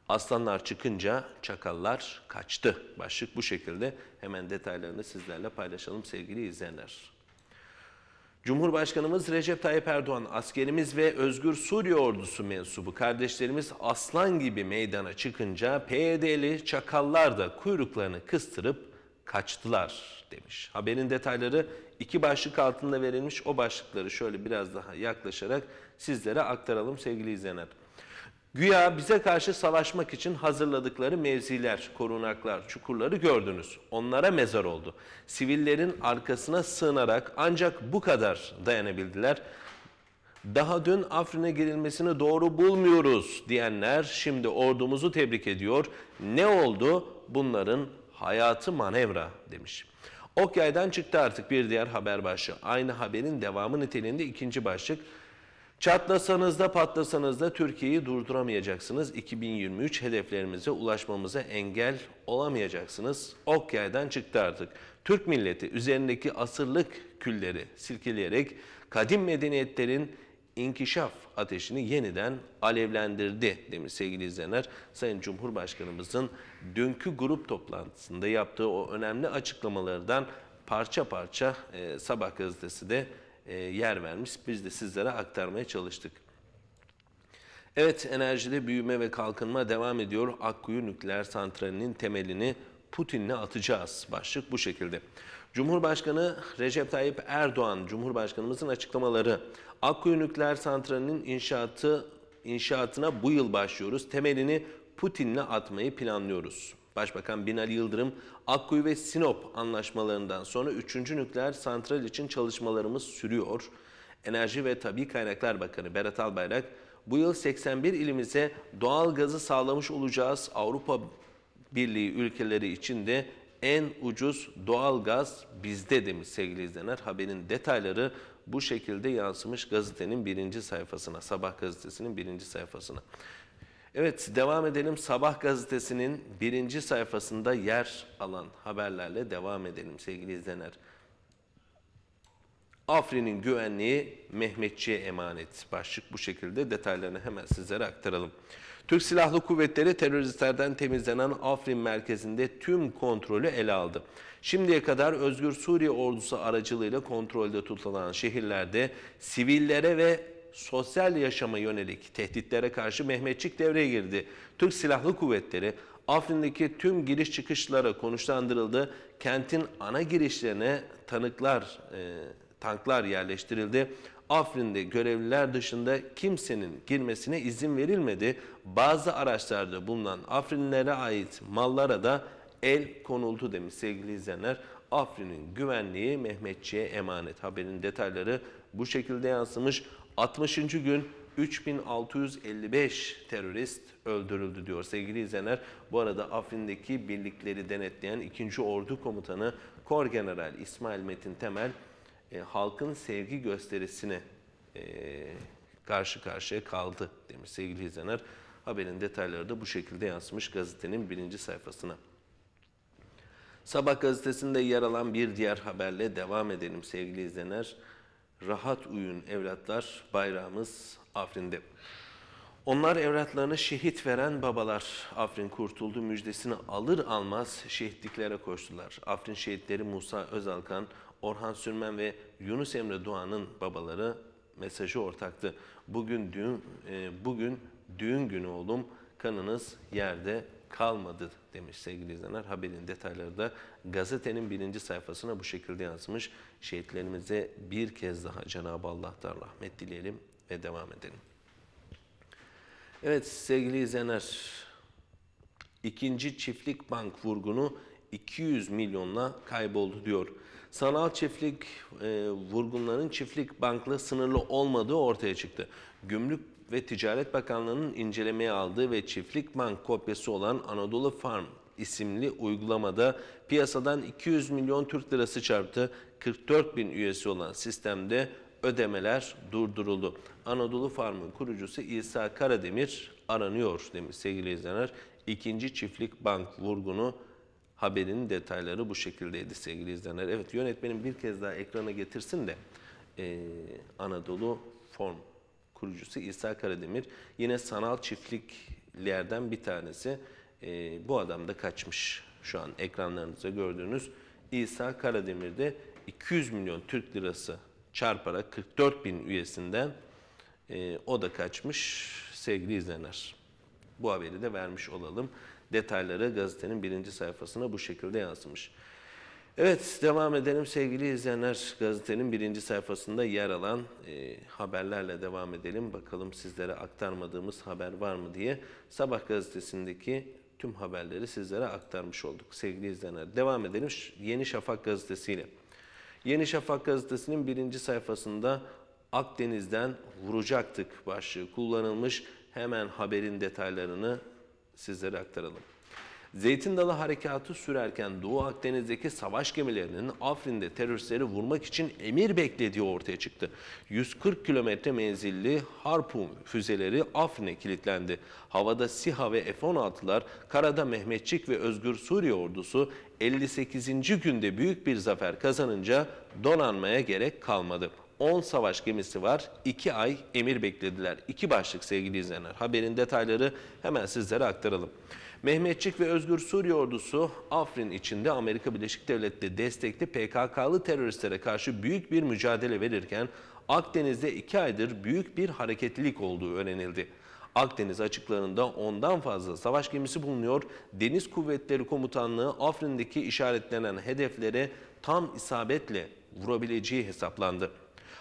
Aslanlar çıkınca çakallar kaçtı. Başlık bu şekilde. Hemen detaylarını sizlerle paylaşalım sevgili izleyenler. Cumhurbaşkanımız Recep Tayyip Erdoğan, askerimiz ve Özgür Suriye ordusu mensubu kardeşlerimiz aslan gibi meydana çıkınca PYD'li çakallar da kuyruklarını kıstırıp kaçtılar demiş. Haberin detayları iki başlık altında verilmiş. O başlıkları şöyle biraz daha yaklaşarak sizlere aktaralım sevgili izleyenler. Güya bize karşı savaşmak için hazırladıkları mevziler, korunaklar, çukurları gördünüz. Onlara mezar oldu. Sivillerin arkasına sığınarak ancak bu kadar dayanabildiler. Daha dün Afrin'e girilmesini doğru bulmuyoruz diyenler şimdi ordumuzu tebrik ediyor. Ne oldu? Bunların hayatı manevra demiş. Ok yaydan çıktı artık bir diğer haber başlığı. Aynı haberin devamı niteliğinde ikinci başlık. Çatlasanız da patlasanız da Türkiye'yi durduramayacaksınız. 2023 hedeflerimize ulaşmamıza engel olamayacaksınız. Ok yaydan çıktı artık. Türk milleti üzerindeki asırlık külleri silkeleyerek kadim medeniyetlerin inkişaf ateşini yeniden alevlendirdi demiş sevgili izleyenler. Sayın Cumhurbaşkanımızın dünkü grup toplantısında yaptığı o önemli açıklamalardan parça parça e, Sabah gazetesi de e, yer vermiş. Biz de sizlere aktarmaya çalıştık. Evet enerjide büyüme ve kalkınma devam ediyor. Akkuyu nükleer santralinin temelini Putin'le atacağız. Başlık bu şekilde. Cumhurbaşkanı Recep Tayyip Erdoğan, Cumhurbaşkanımızın açıklamaları Akkuyu nükleer Santrali'nin inşaatı inşaatına bu yıl başlıyoruz. Temelini Putin'le atmayı planlıyoruz. Başbakan Binali Yıldırım, Akkuyu ve Sinop anlaşmalarından sonra 3. nükleer santral için çalışmalarımız sürüyor. Enerji ve Tabi Kaynaklar Bakanı Berat Albayrak, bu yıl 81 ilimize doğal gazı sağlamış olacağız. Avrupa Birliği ülkeleri için de en ucuz doğal gaz bizde demiş sevgili izleyenler. Haberin detayları bu şekilde yansımış gazetenin birinci sayfasına, Sabah gazetesinin birinci sayfasına. Evet devam edelim. Sabah gazetesinin birinci sayfasında yer alan haberlerle devam edelim sevgili izleyenler. Afrin'in güvenliği Mehmetçi'ye emanet. Başlık bu şekilde detaylarını hemen sizlere aktaralım. Türk Silahlı Kuvvetleri teröristlerden temizlenen Afrin merkezinde tüm kontrolü ele aldı. Şimdiye kadar Özgür Suriye ordusu aracılığıyla kontrolde tutulan şehirlerde sivillere ve sosyal yaşama yönelik tehditlere karşı Mehmetçik devreye girdi. Türk Silahlı Kuvvetleri Afrin'deki tüm giriş çıkışlara konuşlandırıldı. Kentin ana girişlerine tanıklar, e, tanklar yerleştirildi. Afrin'de görevliler dışında kimsenin girmesine izin verilmedi. Bazı araçlarda bulunan Afrinlere ait mallara da el konuldu demiş sevgili izleyenler. Afrin'in güvenliği Mehmetçi'ye emanet. Haberin detayları bu şekilde yansımış. 60. gün 3655 terörist öldürüldü diyor sevgili izleyenler. Bu arada Afrin'deki birlikleri denetleyen 2. Ordu Komutanı Kor General İsmail Metin Temel e, halkın sevgi gösterisine e, karşı karşıya kaldı demiş sevgili İzlener. Haberin detayları da bu şekilde yansımış gazetenin birinci sayfasına. Sabah gazetesinde yer alan bir diğer haberle devam edelim sevgili izleyenler. Rahat uyun evlatlar, bayrağımız Afrin'de. Onlar evlatlarını şehit veren babalar Afrin kurtuldu müjdesini alır almaz şehitliklere koştular. Afrin şehitleri Musa Özalkan, Orhan Sürmen ve Yunus Emre Doğan'ın babaları mesajı ortaktı. Bugün düğün, e, bugün düğün günü oğlum kanınız yerde kalmadı demiş sevgili izleyenler. Haberin detayları da gazetenin birinci sayfasına bu şekilde yazmış. Şehitlerimize bir kez daha Cenab-ı Allah'tan rahmet dileyelim ve devam edelim. Evet sevgili izleyenler, ikinci çiftlik bank vurgunu 200 milyonla kayboldu diyor sanal çiftlik e, vurgunların çiftlik bankla sınırlı olmadığı ortaya çıktı. Gümrük ve Ticaret Bakanlığı'nın incelemeye aldığı ve çiftlik bank kopyası olan Anadolu Farm isimli uygulamada piyasadan 200 milyon Türk lirası çarptı. 44 bin üyesi olan sistemde ödemeler durduruldu. Anadolu Farm'ın kurucusu İsa Karademir aranıyor demiş sevgili izleyenler. İkinci çiftlik bank vurgunu haberin detayları bu şekildeydi sevgili izleyenler. Evet yönetmenim bir kez daha ekrana getirsin de e, Anadolu Form kurucusu İsa Karademir yine sanal çiftliklerden bir tanesi. E, bu adam da kaçmış şu an ekranlarınızda gördüğünüz İsa Karademir de 200 milyon Türk lirası çarparak 44 bin üyesinden e, o da kaçmış sevgili izleyenler. Bu haberi de vermiş olalım detayları gazetenin birinci sayfasına bu şekilde yansımış. Evet devam edelim sevgili izleyenler. Gazetenin birinci sayfasında yer alan e, haberlerle devam edelim. Bakalım sizlere aktarmadığımız haber var mı diye Sabah gazetesindeki tüm haberleri sizlere aktarmış olduk. Sevgili izleyenler devam edelim Yeni Şafak gazetesiyle. Yeni Şafak gazetesinin birinci sayfasında Akdeniz'den vuracaktık başlığı kullanılmış. Hemen haberin detaylarını sizlere aktaralım. Zeytin Dalı Harekatı sürerken Doğu Akdeniz'deki savaş gemilerinin Afrin'de teröristleri vurmak için emir beklediği ortaya çıktı. 140 kilometre menzilli Harpun füzeleri Afrin'e kilitlendi. Havada SİHA ve F-16'lar, karada Mehmetçik ve Özgür Suriye ordusu 58. günde büyük bir zafer kazanınca donanmaya gerek kalmadı. 10 savaş gemisi var. 2 ay emir beklediler. 2 başlık sevgili izleyenler. Haberin detayları hemen sizlere aktaralım. Mehmetçik ve Özgür Suriye ordusu Afrin içinde Amerika Birleşik Devletleri destekli PKK'lı teröristlere karşı büyük bir mücadele verirken Akdeniz'de 2 aydır büyük bir hareketlilik olduğu öğrenildi. Akdeniz açıklarında ondan fazla savaş gemisi bulunuyor. Deniz Kuvvetleri Komutanlığı Afrin'deki işaretlenen hedeflere tam isabetle vurabileceği hesaplandı.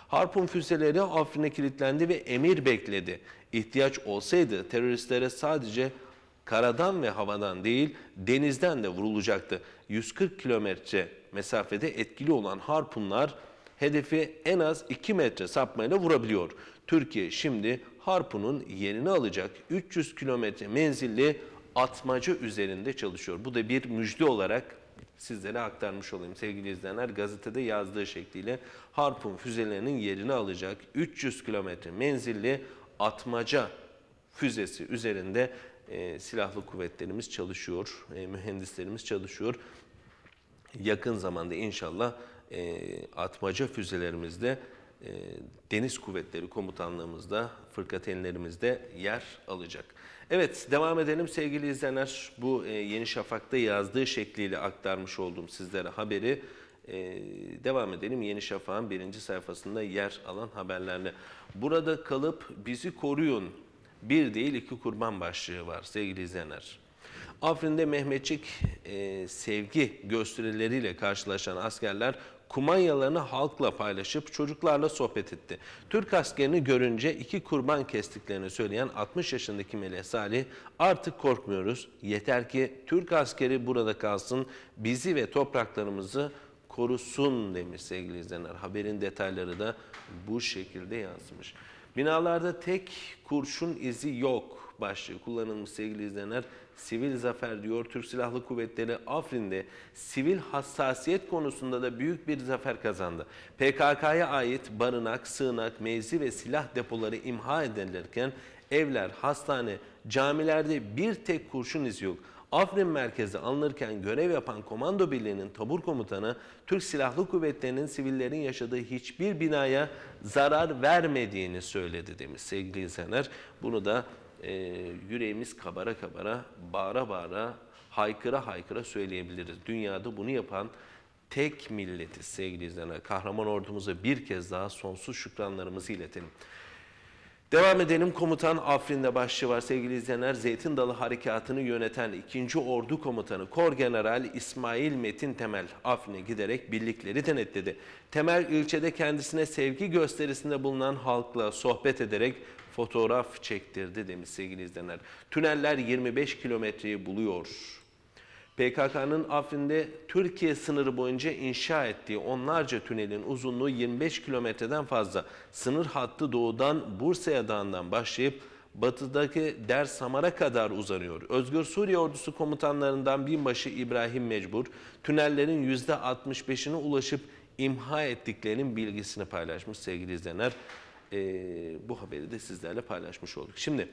Harpun füzeleri Afrin'e kilitlendi ve emir bekledi. İhtiyaç olsaydı teröristlere sadece karadan ve havadan değil denizden de vurulacaktı. 140 kilometre mesafede etkili olan harpunlar hedefi en az 2 metre sapmayla vurabiliyor. Türkiye şimdi harpunun yerini alacak 300 kilometre menzilli atmaca üzerinde çalışıyor. Bu da bir müjde olarak sizlere aktarmış olayım. Sevgili izleyenler gazetede yazdığı şekliyle Harpun füzelerinin yerini alacak 300 kilometre menzilli atmaca füzesi üzerinde e, silahlı kuvvetlerimiz çalışıyor, e, mühendislerimiz çalışıyor. Yakın zamanda inşallah e, atmaca füzelerimizde e, Deniz Kuvvetleri Komutanlığımızda, fırkateynlerimizde yer alacak. Evet devam edelim sevgili izleyenler. Bu e, Yeni Şafak'ta yazdığı şekliyle aktarmış olduğum sizlere haberi. E, devam edelim Yeni Şafak'ın birinci sayfasında yer alan haberlerle. Burada kalıp bizi koruyun. Bir değil iki kurban başlığı var sevgili izleyenler. Afrin'de Mehmetçik e, sevgi gösterileriyle karşılaşan askerler kumanyalarını halkla paylaşıp çocuklarla sohbet etti. Türk askerini görünce iki kurban kestiklerini söyleyen 60 yaşındaki Melih Salih artık korkmuyoruz. Yeter ki Türk askeri burada kalsın bizi ve topraklarımızı korusun demiş sevgili izleyenler. Haberin detayları da bu şekilde yansımış. Binalarda tek kurşun izi yok başlığı kullanılmış sevgili izleyenler sivil zafer diyor. Türk Silahlı Kuvvetleri Afrin'de sivil hassasiyet konusunda da büyük bir zafer kazandı. PKK'ya ait barınak, sığınak, mevzi ve silah depoları imha edilirken evler, hastane, camilerde bir tek kurşun izi yok. Afrin merkezi alınırken görev yapan komando birliğinin tabur komutanı Türk Silahlı Kuvvetleri'nin sivillerin yaşadığı hiçbir binaya zarar vermediğini söyledi demiş sevgili izleyenler. Bunu da e, yüreğimiz kabara kabara, bağıra bağıra, haykıra haykıra söyleyebiliriz. Dünyada bunu yapan tek milletiz sevgili izleyenler. Kahraman ordumuza bir kez daha sonsuz şükranlarımızı iletelim. Devam edelim. Komutan Afrin'de başlığı var sevgili izleyenler. Zeytin Dalı Harekatı'nı yöneten 2. Ordu Komutanı Kor General İsmail Metin Temel Afrin'e giderek birlikleri denetledi. Temel ilçede kendisine sevgi gösterisinde bulunan halkla sohbet ederek fotoğraf çektirdi demiş sevgili izleyenler. Tüneller 25 kilometreyi buluyor. PKK'nın Afrin'de Türkiye sınırı boyunca inşa ettiği onlarca tünelin uzunluğu 25 kilometreden fazla. Sınır hattı doğudan Bursa'ya dağından başlayıp batıdaki Dersamar'a kadar uzanıyor. Özgür Suriye ordusu komutanlarından binbaşı İbrahim Mecbur, tünellerin %65'ine ulaşıp imha ettiklerinin bilgisini paylaşmış sevgili izleyenler e, bu haberi de sizlerle paylaşmış olduk. Şimdi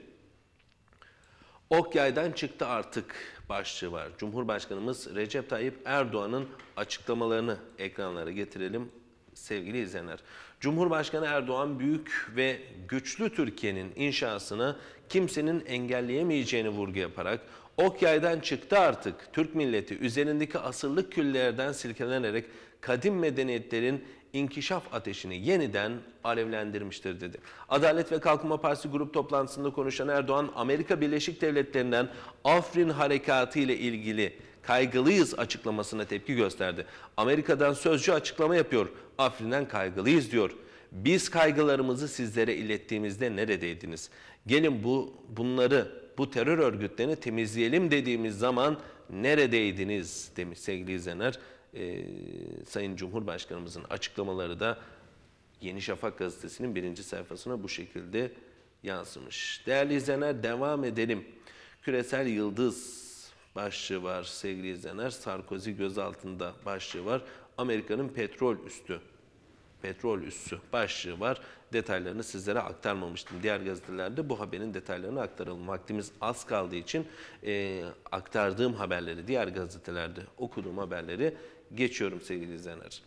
Ok yaydan çıktı artık başlığı var. Cumhurbaşkanımız Recep Tayyip Erdoğan'ın açıklamalarını ekranlara getirelim sevgili izleyenler. Cumhurbaşkanı Erdoğan büyük ve güçlü Türkiye'nin inşasını kimsenin engelleyemeyeceğini vurgu yaparak ok yaydan çıktı artık Türk milleti üzerindeki asırlık küllerden silkelenerek kadim medeniyetlerin inkişaf ateşini yeniden alevlendirmiştir dedi. Adalet ve Kalkınma Partisi grup toplantısında konuşan Erdoğan, Amerika Birleşik Devletleri'nden Afrin Harekatı ile ilgili kaygılıyız açıklamasına tepki gösterdi. Amerika'dan sözcü açıklama yapıyor. Afrin'den kaygılıyız diyor. Biz kaygılarımızı sizlere ilettiğimizde neredeydiniz? Gelin bu bunları bu terör örgütlerini temizleyelim dediğimiz zaman neredeydiniz demiş sevgili izleyenler e, Sayın Cumhurbaşkanımızın açıklamaları da Yeni Şafak gazetesinin birinci sayfasına bu şekilde yansımış. Değerli izleyenler devam edelim. Küresel Yıldız başlığı var sevgili izleyenler. Sarkozy gözaltında başlığı var. Amerika'nın petrol üstü petrol üssü başlığı var. Detaylarını sizlere aktarmamıştım. Diğer gazetelerde bu haberin detaylarını aktaralım. Vaktimiz az kaldığı için e, aktardığım haberleri, diğer gazetelerde okuduğum haberleri geçiyorum sevgili izleyenler.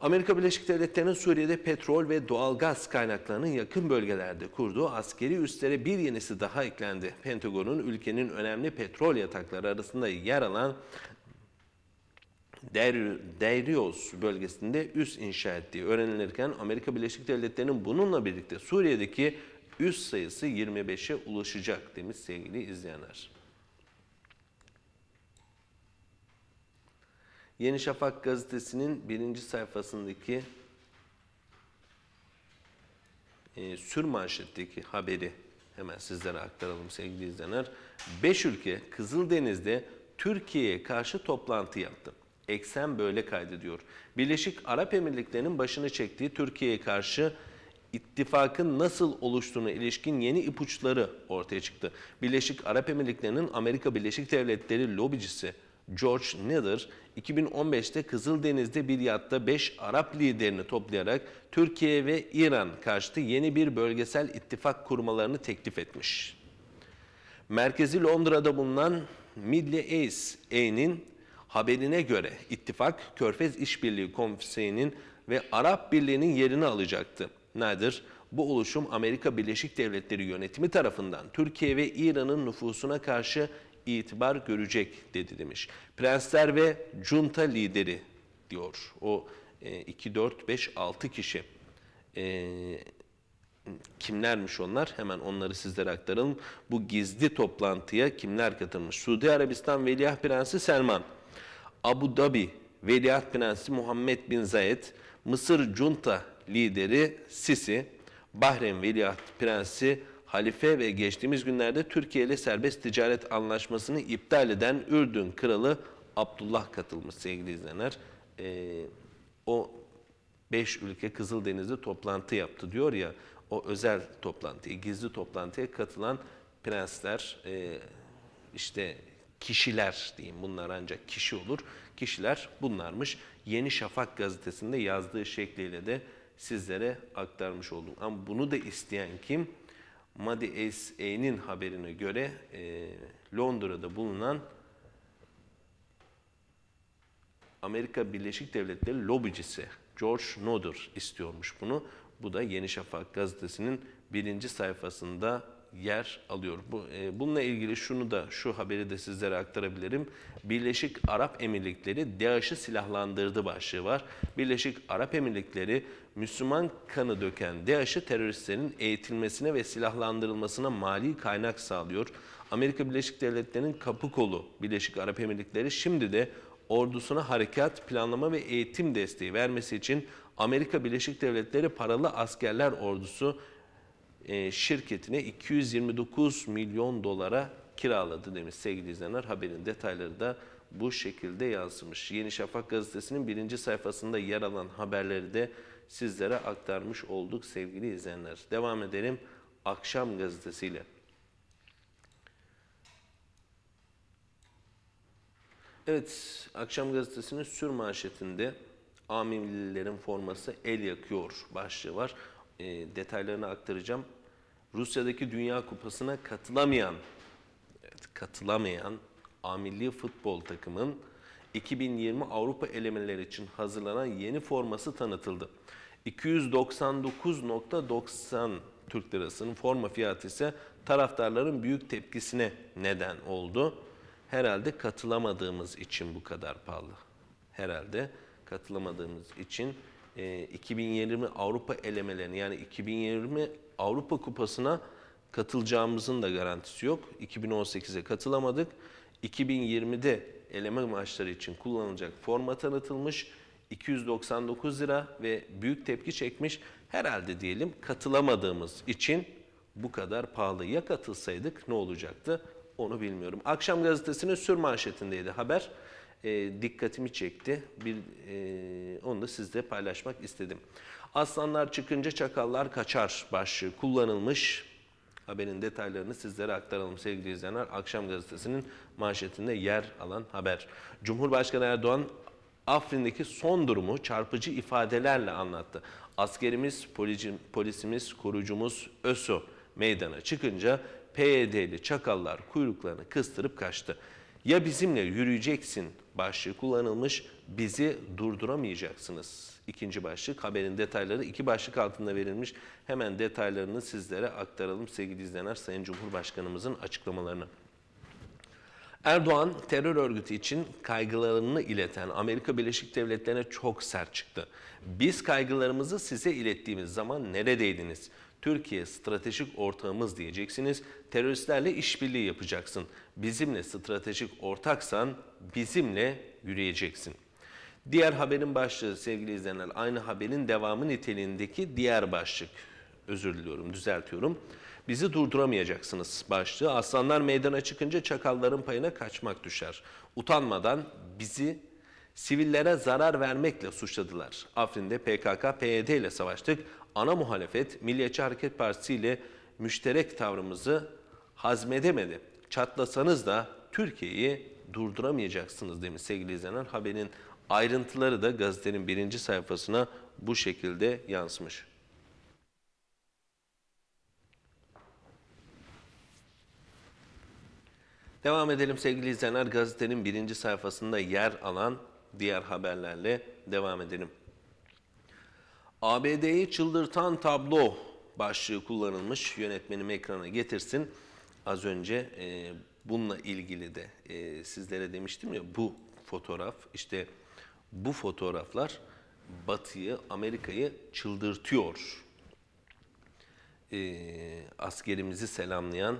Amerika Birleşik Devletleri'nin Suriye'de petrol ve doğalgaz kaynaklarının yakın bölgelerde kurduğu askeri üslere bir yenisi daha eklendi. Pentagon'un ülkenin önemli petrol yatakları arasında yer alan Deirios bölgesinde üs inşa ettiği öğrenilirken Amerika Birleşik Devletleri'nin bununla birlikte Suriye'deki üs sayısı 25'e ulaşacak demiş sevgili izleyenler. Yeni Şafak gazetesinin birinci sayfasındaki e, sür manşetteki haberi hemen sizlere aktaralım sevgili izleyenler. Beş ülke Kızıldeniz'de Türkiye'ye karşı toplantı yaptı. Eksen böyle kaydediyor. Birleşik Arap Emirlikleri'nin başını çektiği Türkiye'ye karşı ittifakın nasıl oluştuğuna ilişkin yeni ipuçları ortaya çıktı. Birleşik Arap Emirlikleri'nin Amerika Birleşik Devletleri lobicisi George Nader, 2015'te Kızıldeniz'de bir yatta 5 Arap liderini toplayarak Türkiye ve İran karşıtı yeni bir bölgesel ittifak kurmalarını teklif etmiş. Merkezi Londra'da bulunan Middle East A'nin haberine göre ittifak Körfez İşbirliği Konseyi'nin ve Arap Birliği'nin yerini alacaktı. Nader, bu oluşum Amerika Birleşik Devletleri yönetimi tarafından Türkiye ve İran'ın nüfusuna karşı itibar görecek dedi demiş. Prensler ve junta lideri diyor. O e, 2, 4, 5, 6 kişi. E, kimlermiş onlar? Hemen onları sizlere aktaralım. Bu gizli toplantıya kimler katılmış? Suudi Arabistan Veliaht Prensi Selman, Abu Dhabi Veliaht Prensi Muhammed Bin Zayed, Mısır Junta lideri Sisi, Bahreyn Veliaht Prensi halife ve geçtiğimiz günlerde Türkiye ile serbest ticaret anlaşmasını iptal eden Ürdün kralı Abdullah katılmış sevgili izleyenler. E, o beş ülke Kızıldeniz'de toplantı yaptı diyor ya o özel toplantıya, gizli toplantıya katılan prensler, e, işte kişiler diyeyim bunlar ancak kişi olur. Kişiler bunlarmış. Yeni Şafak gazetesinde yazdığı şekliyle de sizlere aktarmış oldum. Ama bunu da isteyen kim? Madi SA'nin haberine göre e, Londra'da bulunan Amerika Birleşik Devletleri lobicisi George Noder istiyormuş bunu. Bu da Yeni Şafak gazetesinin birinci sayfasında yer alıyor. Bu, e, bununla ilgili şunu da şu haberi de sizlere aktarabilirim. Birleşik Arap Emirlikleri DAEŞ'i silahlandırdı başlığı var. Birleşik Arap Emirlikleri Müslüman kanı döken DAEŞ'i teröristlerin eğitilmesine ve silahlandırılmasına mali kaynak sağlıyor. Amerika Birleşik Devletleri'nin kapı kolu Birleşik Arap Emirlikleri şimdi de ordusuna harekat, planlama ve eğitim desteği vermesi için Amerika Birleşik Devletleri paralı askerler ordusu e, şirketine 229 milyon dolara kiraladı demiş sevgili izleyenler. Haberin detayları da bu şekilde yansımış. Yeni Şafak gazetesinin birinci sayfasında yer alan haberleri de sizlere aktarmış olduk sevgili izleyenler. Devam edelim Akşam gazetesiyle. Evet, Akşam Gazetesi'nin sür manşetinde Amimlilerin forması el yakıyor başlığı var e, detaylarını aktaracağım. Rusya'daki Dünya Kupası'na katılamayan evet, katılamayan amilli futbol takımın 2020 Avrupa elemeleri için hazırlanan yeni forması tanıtıldı. 299.90 Türk Lirası'nın forma fiyatı ise taraftarların büyük tepkisine neden oldu. Herhalde katılamadığımız için bu kadar pahalı. Herhalde katılamadığımız için e, 2020 Avrupa elemelerini yani 2020 Avrupa Kupası'na katılacağımızın da garantisi yok. 2018'e katılamadık. 2020'de eleme maçları için kullanılacak forma tanıtılmış. 299 lira ve büyük tepki çekmiş. Herhalde diyelim katılamadığımız için bu kadar pahalı. Ya katılsaydık ne olacaktı onu bilmiyorum. Akşam gazetesinin sür manşetindeydi haber e, dikkatimi çekti. Bir, e, onu da sizle paylaşmak istedim. Aslanlar çıkınca çakallar kaçar başlığı kullanılmış. Haberin detaylarını sizlere aktaralım sevgili izleyenler. Akşam gazetesinin manşetinde yer alan haber. Cumhurbaşkanı Erdoğan Afrin'deki son durumu çarpıcı ifadelerle anlattı. Askerimiz, polisimiz, korucumuz ÖSO meydana çıkınca PYD'li çakallar kuyruklarını kıstırıp kaçtı. Ya bizimle yürüyeceksin başlığı kullanılmış. Bizi durduramayacaksınız. İkinci başlık haberin detayları iki başlık altında verilmiş. Hemen detaylarını sizlere aktaralım sevgili izleyenler Sayın Cumhurbaşkanımızın açıklamalarını. Erdoğan terör örgütü için kaygılarını ileten Amerika Birleşik Devletleri'ne çok sert çıktı. Biz kaygılarımızı size ilettiğimiz zaman neredeydiniz? Türkiye stratejik ortağımız diyeceksiniz. Teröristlerle işbirliği yapacaksın. Bizimle stratejik ortaksan bizimle yürüyeceksin. Diğer haberin başlığı sevgili izleyenler aynı haberin devamı niteliğindeki diğer başlık. Özür diliyorum düzeltiyorum. Bizi durduramayacaksınız başlığı. Aslanlar meydana çıkınca çakalların payına kaçmak düşer. Utanmadan bizi sivillere zarar vermekle suçladılar. Afrin'de PKK, PYD ile savaştık ana muhalefet Milliyetçi Hareket Partisi ile müşterek tavrımızı hazmedemedi. Çatlasanız da Türkiye'yi durduramayacaksınız demiş sevgili izleyenler. Haberin ayrıntıları da gazetenin birinci sayfasına bu şekilde yansımış. Devam edelim sevgili izleyenler. Gazetenin birinci sayfasında yer alan diğer haberlerle devam edelim. ABD'yi çıldırtan tablo başlığı kullanılmış. Yönetmenim ekrana getirsin. Az önce e, bununla ilgili de e, sizlere demiştim ya bu fotoğraf işte bu fotoğraflar Batı'yı, Amerika'yı çıldırtıyor. E, askerimizi selamlayan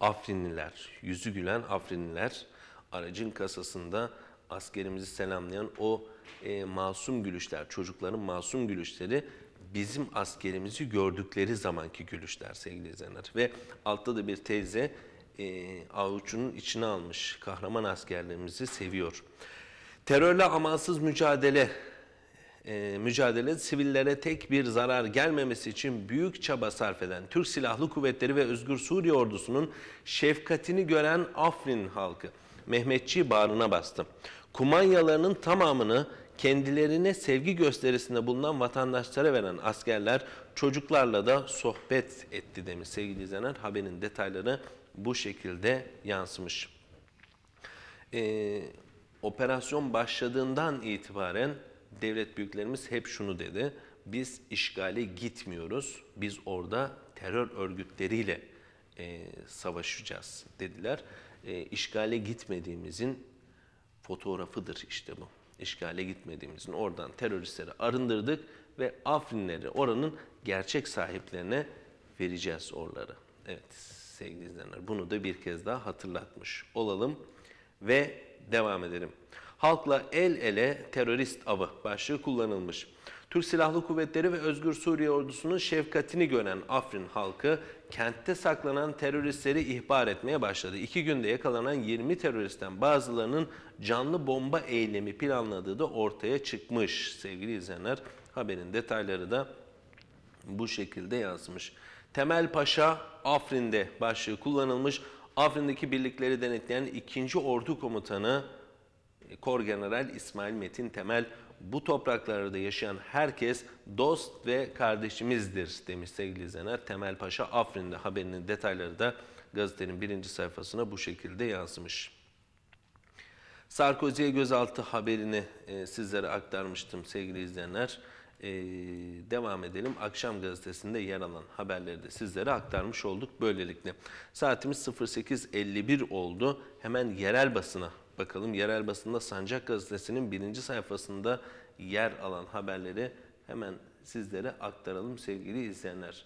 Afrinliler, yüzü gülen Afrinliler aracın kasasında askerimizi selamlayan o e, masum gülüşler, çocukların masum gülüşleri bizim askerimizi gördükleri zamanki gülüşler sevgili izleyenler. Ve altta da bir teyze e, avucunun içine almış kahraman askerlerimizi seviyor. Terörle amansız mücadele e, mücadele sivillere tek bir zarar gelmemesi için büyük çaba sarf eden Türk Silahlı Kuvvetleri ve Özgür Suriye Ordusu'nun şefkatini gören Afrin halkı Mehmetçi bağrına bastı kumanyalarının tamamını kendilerine sevgi gösterisinde bulunan vatandaşlara veren askerler çocuklarla da sohbet etti demiş sevgili izleyenler. Haberin detayları bu şekilde yansımış. Ee, operasyon başladığından itibaren devlet büyüklerimiz hep şunu dedi. Biz işgale gitmiyoruz. Biz orada terör örgütleriyle e, savaşacağız dediler. E, işgale gitmediğimizin fotoğrafıdır işte bu. İşgale gitmediğimizin oradan teröristleri arındırdık ve Afrinleri oranın gerçek sahiplerine vereceğiz oraları. Evet sevgili izleyenler bunu da bir kez daha hatırlatmış olalım ve devam edelim. Halkla el ele terörist avı başlığı kullanılmış. Türk Silahlı Kuvvetleri ve Özgür Suriye ordusunun şefkatini gören Afrin halkı kentte saklanan teröristleri ihbar etmeye başladı. İki günde yakalanan 20 teröristten bazılarının canlı bomba eylemi planladığı da ortaya çıkmış. Sevgili izleyenler haberin detayları da bu şekilde yazmış. Temel Paşa Afrin'de başlığı kullanılmış. Afrin'deki birlikleri denetleyen 2. Ordu Komutanı Kor General İsmail Metin Temel bu topraklarda yaşayan herkes dost ve kardeşimizdir demiş sevgili izleyenler. Temel Paşa Afrin'de haberinin detayları da gazetenin birinci sayfasına bu şekilde yansımış. Sarkozy'ye gözaltı haberini e, sizlere aktarmıştım sevgili izleyenler. E, devam edelim. Akşam gazetesinde yer alan haberleri de sizlere aktarmış olduk böylelikle. Saatimiz 08.51 oldu. Hemen yerel basına bakalım. Yerel basında Sancak Gazetesi'nin birinci sayfasında yer alan haberleri hemen sizlere aktaralım sevgili izleyenler.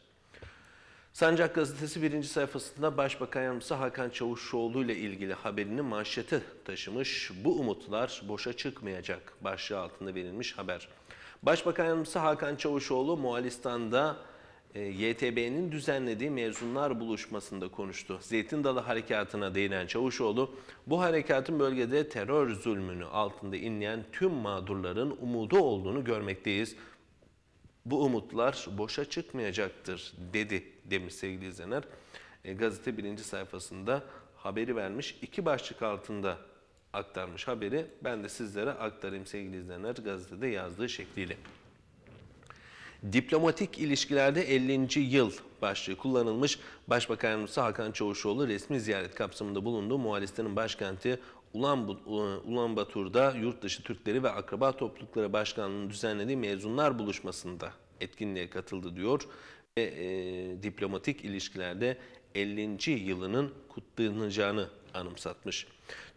Sancak gazetesi birinci sayfasında Başbakan Yardımcısı Hakan Çavuşoğlu ile ilgili haberini manşete taşımış. Bu umutlar boşa çıkmayacak başlığı altında verilmiş haber. Başbakan Yardımcısı Hakan Çavuşoğlu Moğolistan'da e, YTB'nin düzenlediği mezunlar buluşmasında konuştu. Zeytin Dalı Harekatı'na değinen Çavuşoğlu, bu harekatın bölgede terör zulmünü altında inleyen tüm mağdurların umudu olduğunu görmekteyiz. Bu umutlar boşa çıkmayacaktır dedi demiş sevgili izleyenler. E, gazete birinci sayfasında haberi vermiş. iki başlık altında aktarmış haberi. Ben de sizlere aktarayım sevgili izleyenler gazetede yazdığı şekliyle. Diplomatik ilişkilerde 50. yıl başlığı kullanılmış. Başbakan Hakan Çavuşoğlu resmi ziyaret kapsamında bulundu. Muhalistan'ın başkenti Ulanbatur'da dışı Türkleri ve Akraba Toplulukları Başkanlığı'nın düzenlediği mezunlar buluşmasında etkinliğe katıldı diyor. Ve e, diplomatik ilişkilerde 50. yılının kutlanacağını anımsatmış.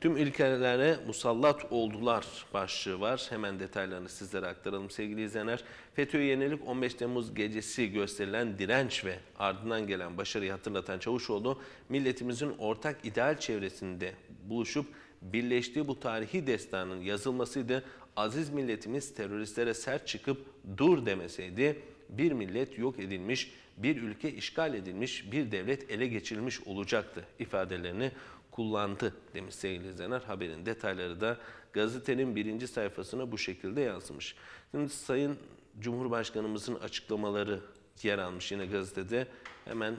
Tüm ülkelere musallat oldular başlığı var. Hemen detaylarını sizlere aktaralım sevgili izleyenler. FETÖ'ye yenilip 15 Temmuz gecesi gösterilen direnç ve ardından gelen başarıyı hatırlatan Çavuşoğlu, milletimizin ortak ideal çevresinde buluşup birleştiği bu tarihi destanın yazılmasıydı. Aziz milletimiz teröristlere sert çıkıp dur demeseydi bir millet yok edilmiş, bir ülke işgal edilmiş, bir devlet ele geçirilmiş olacaktı ifadelerini kullandı demiş sevgili izleyenler. Haberin detayları da gazetenin birinci sayfasına bu şekilde yansımış. Şimdi Sayın Cumhurbaşkanımızın açıklamaları yer almış yine gazetede. Hemen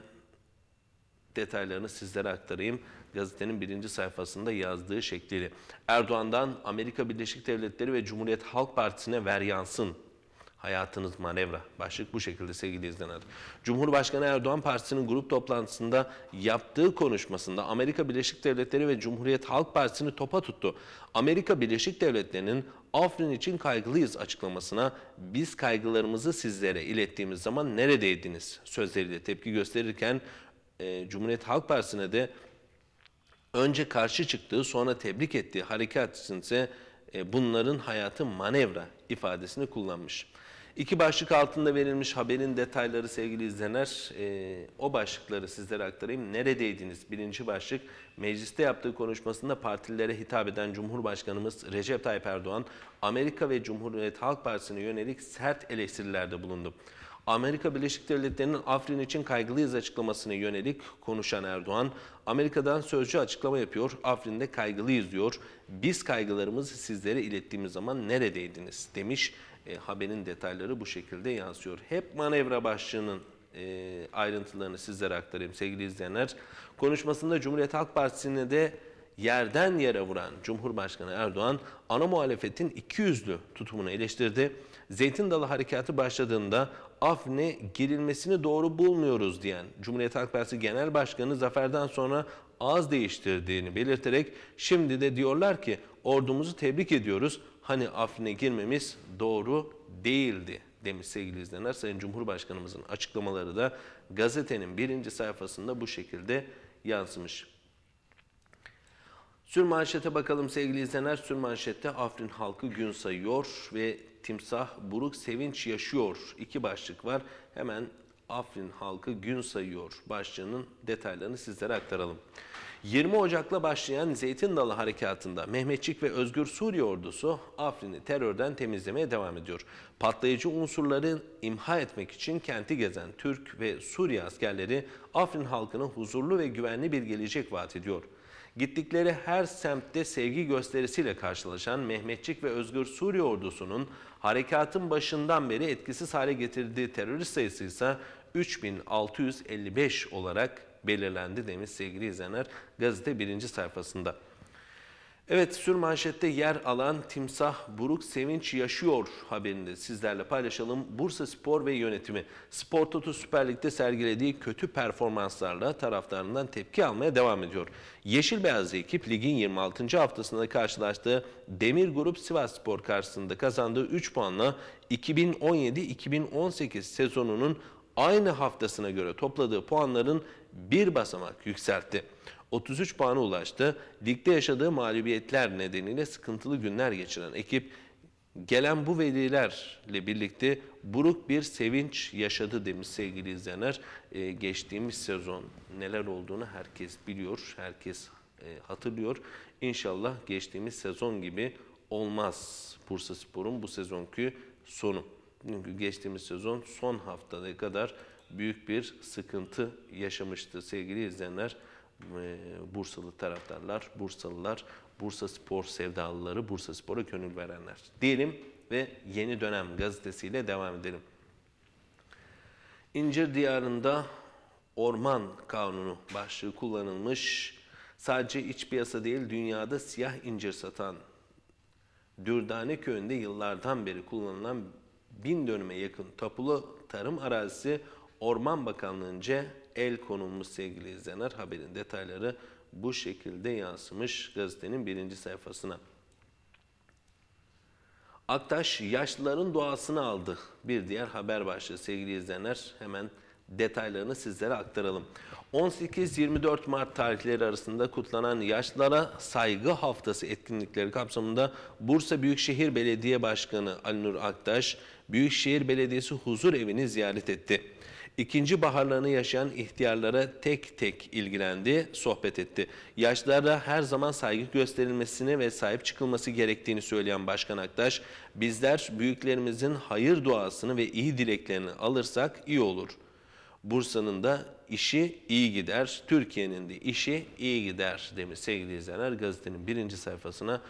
detaylarını sizlere aktarayım. Gazetenin birinci sayfasında yazdığı şekliyle. Erdoğan'dan Amerika Birleşik Devletleri ve Cumhuriyet Halk Partisi'ne ver yansın Hayatınız manevra. Başlık bu şekilde sevgili izleyenler. Cumhurbaşkanı Erdoğan Partisi'nin grup toplantısında yaptığı konuşmasında Amerika Birleşik Devletleri ve Cumhuriyet Halk Partisi'ni topa tuttu. Amerika Birleşik Devletleri'nin Afrin için kaygılıyız açıklamasına biz kaygılarımızı sizlere ilettiğimiz zaman neredeydiniz sözleriyle tepki gösterirken e, Cumhuriyet Halk Partisi'ne de önce karşı çıktığı sonra tebrik ettiği harekat için ise e, bunların hayatı manevra ifadesini kullanmış. İki başlık altında verilmiş haberin detayları sevgili izleyenler. E, o başlıkları sizlere aktarayım. Neredeydiniz? Birinci başlık mecliste yaptığı konuşmasında partililere hitap eden Cumhurbaşkanımız Recep Tayyip Erdoğan Amerika ve Cumhuriyet Halk Partisi'ne yönelik sert eleştirilerde bulundu. Amerika Birleşik Devletleri'nin Afrin için kaygılıyız açıklamasına yönelik konuşan Erdoğan, Amerika'dan sözcü açıklama yapıyor, Afrin'de kaygılıyız diyor. Biz kaygılarımızı sizlere ilettiğimiz zaman neredeydiniz demiş e, haberin detayları bu şekilde yansıyor. Hep manevra başlığının e, ayrıntılarını sizlere aktarayım sevgili izleyenler. Konuşmasında Cumhuriyet Halk Partisi'ne de yerden yere vuran Cumhurbaşkanı Erdoğan ana muhalefetin ikiyüzlü tutumunu eleştirdi. Zeytin Dalı Harekatı başladığında Afne girilmesini doğru bulmuyoruz diyen Cumhuriyet Halk Partisi Genel Başkanı zaferden sonra ağız değiştirdiğini belirterek şimdi de diyorlar ki ordumuzu tebrik ediyoruz hani affine girmemiz doğru değildi demiş sevgili izleyenler. Sayın Cumhurbaşkanımızın açıklamaları da gazetenin birinci sayfasında bu şekilde yansımış. Sürmanşete bakalım sevgili izleyenler. Sürmanşette Afrin halkı gün sayıyor ve timsah buruk sevinç yaşıyor. İki başlık var. Hemen Afrin halkı gün sayıyor başlığının detaylarını sizlere aktaralım. 20 Ocak'la başlayan Zeytin Dalı Harekatı'nda Mehmetçik ve Özgür Suriye ordusu Afrin'i terörden temizlemeye devam ediyor. Patlayıcı unsurları imha etmek için kenti gezen Türk ve Suriye askerleri Afrin halkına huzurlu ve güvenli bir gelecek vaat ediyor. Gittikleri her semtte sevgi gösterisiyle karşılaşan Mehmetçik ve Özgür Suriye ordusunun harekatın başından beri etkisiz hale getirdiği terörist sayısı ise 3655 olarak belirlendi demiş sevgili izleyenler gazete birinci sayfasında. Evet sürmanşette yer alan timsah Buruk Sevinç yaşıyor haberini sizlerle paylaşalım. Bursa Spor ve yönetimi Spor Toto Süper Lig'de sergilediği kötü performanslarla taraftarından tepki almaya devam ediyor. Yeşil Beyazlı ekip ligin 26. haftasında karşılaştığı Demir Grup Sivas Spor karşısında kazandığı 3 puanla 2017-2018 sezonunun aynı haftasına göre topladığı puanların bir basamak yükseltti. 33 puana ulaştı. Ligde yaşadığı mağlubiyetler nedeniyle sıkıntılı günler geçiren ekip gelen bu velilerle birlikte buruk bir sevinç yaşadı demiş sevgili izleyenler. Ee, geçtiğimiz sezon neler olduğunu herkes biliyor, herkes e, hatırlıyor. İnşallah geçtiğimiz sezon gibi olmaz Bursa Spor'un bu sezonki sonu. Çünkü geçtiğimiz sezon son haftaya kadar büyük bir sıkıntı yaşamıştı sevgili izleyenler. E, Bursalı taraftarlar, Bursalılar, Bursa Spor sevdalıları, Bursa Spor'a gönül verenler diyelim ve Yeni Dönem gazetesiyle devam edelim. İncir Diyarı'nda Orman Kanunu başlığı kullanılmış. Sadece iç piyasa değil dünyada siyah incir satan Dürdane köyünde yıllardan beri kullanılan bin dönüme yakın tapulu tarım arazisi Orman Bakanlığı'nca el konulmuş sevgili izleyenler. Haberin detayları bu şekilde yansımış gazetenin birinci sayfasına. Aktaş yaşlıların duasını aldı. Bir diğer haber başlığı sevgili izleyenler hemen detaylarını sizlere aktaralım. 18-24 Mart tarihleri arasında kutlanan Yaşlılara Saygı Haftası etkinlikleri kapsamında Bursa Büyükşehir Belediye Başkanı Alnur Nur Aktaş, Büyükşehir Belediyesi Huzur Evi'ni ziyaret etti ikinci baharlarını yaşayan ihtiyarlara tek tek ilgilendi, sohbet etti. Yaşlara her zaman saygı gösterilmesine ve sahip çıkılması gerektiğini söyleyen Başkan Aktaş, bizler büyüklerimizin hayır duasını ve iyi dileklerini alırsak iyi olur. Bursa'nın da işi iyi gider, Türkiye'nin de işi iyi gider demiş sevgili izleyenler. Gazetenin birinci sayfasına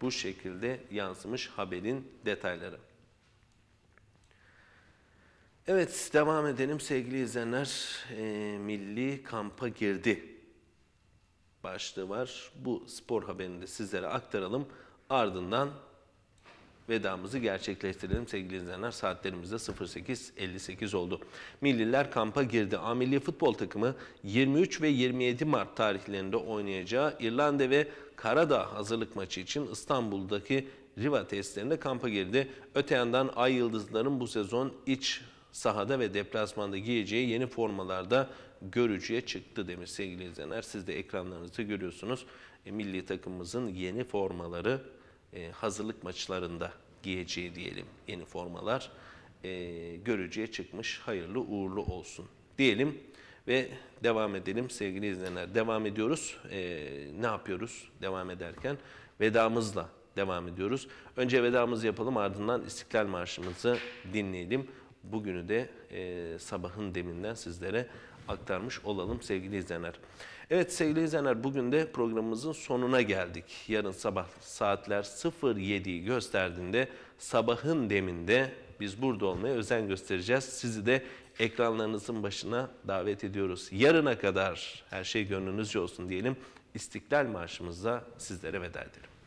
bu şekilde yansımış haberin detayları. Evet, devam edelim sevgili izleyenler. E, milli kampa girdi başlığı var. Bu spor haberini de sizlere aktaralım. Ardından vedamızı gerçekleştirelim sevgili izleyenler. Saatlerimizde 08.58 oldu. Milliler kampa girdi. A milli futbol takımı 23 ve 27 Mart tarihlerinde oynayacağı İrlanda ve Karadağ hazırlık maçı için İstanbul'daki Riva testlerinde kampa girdi. Öte yandan Ay Yıldızların bu sezon iç sahada ve deplasmanda giyeceği yeni formalarda görücüye çıktı demiş sevgili izleyenler. Siz de ekranlarınızı görüyorsunuz. E, milli takımımızın yeni formaları e, hazırlık maçlarında giyeceği diyelim yeni formalar e, görücüye çıkmış. Hayırlı uğurlu olsun diyelim ve devam edelim sevgili izleyenler. Devam ediyoruz. E, ne yapıyoruz devam ederken? Vedamızla devam ediyoruz. Önce vedamızı yapalım ardından İstiklal Marşımızı dinleyelim bugünü de e, sabahın deminden sizlere aktarmış olalım sevgili izleyenler. Evet sevgili izleyenler bugün de programımızın sonuna geldik. Yarın sabah saatler 07'yi gösterdiğinde sabahın deminde biz burada olmaya özen göstereceğiz. Sizi de ekranlarınızın başına davet ediyoruz. Yarına kadar her şey gönlünüzce olsun diyelim. İstiklal Marşımızla sizlere veda edelim.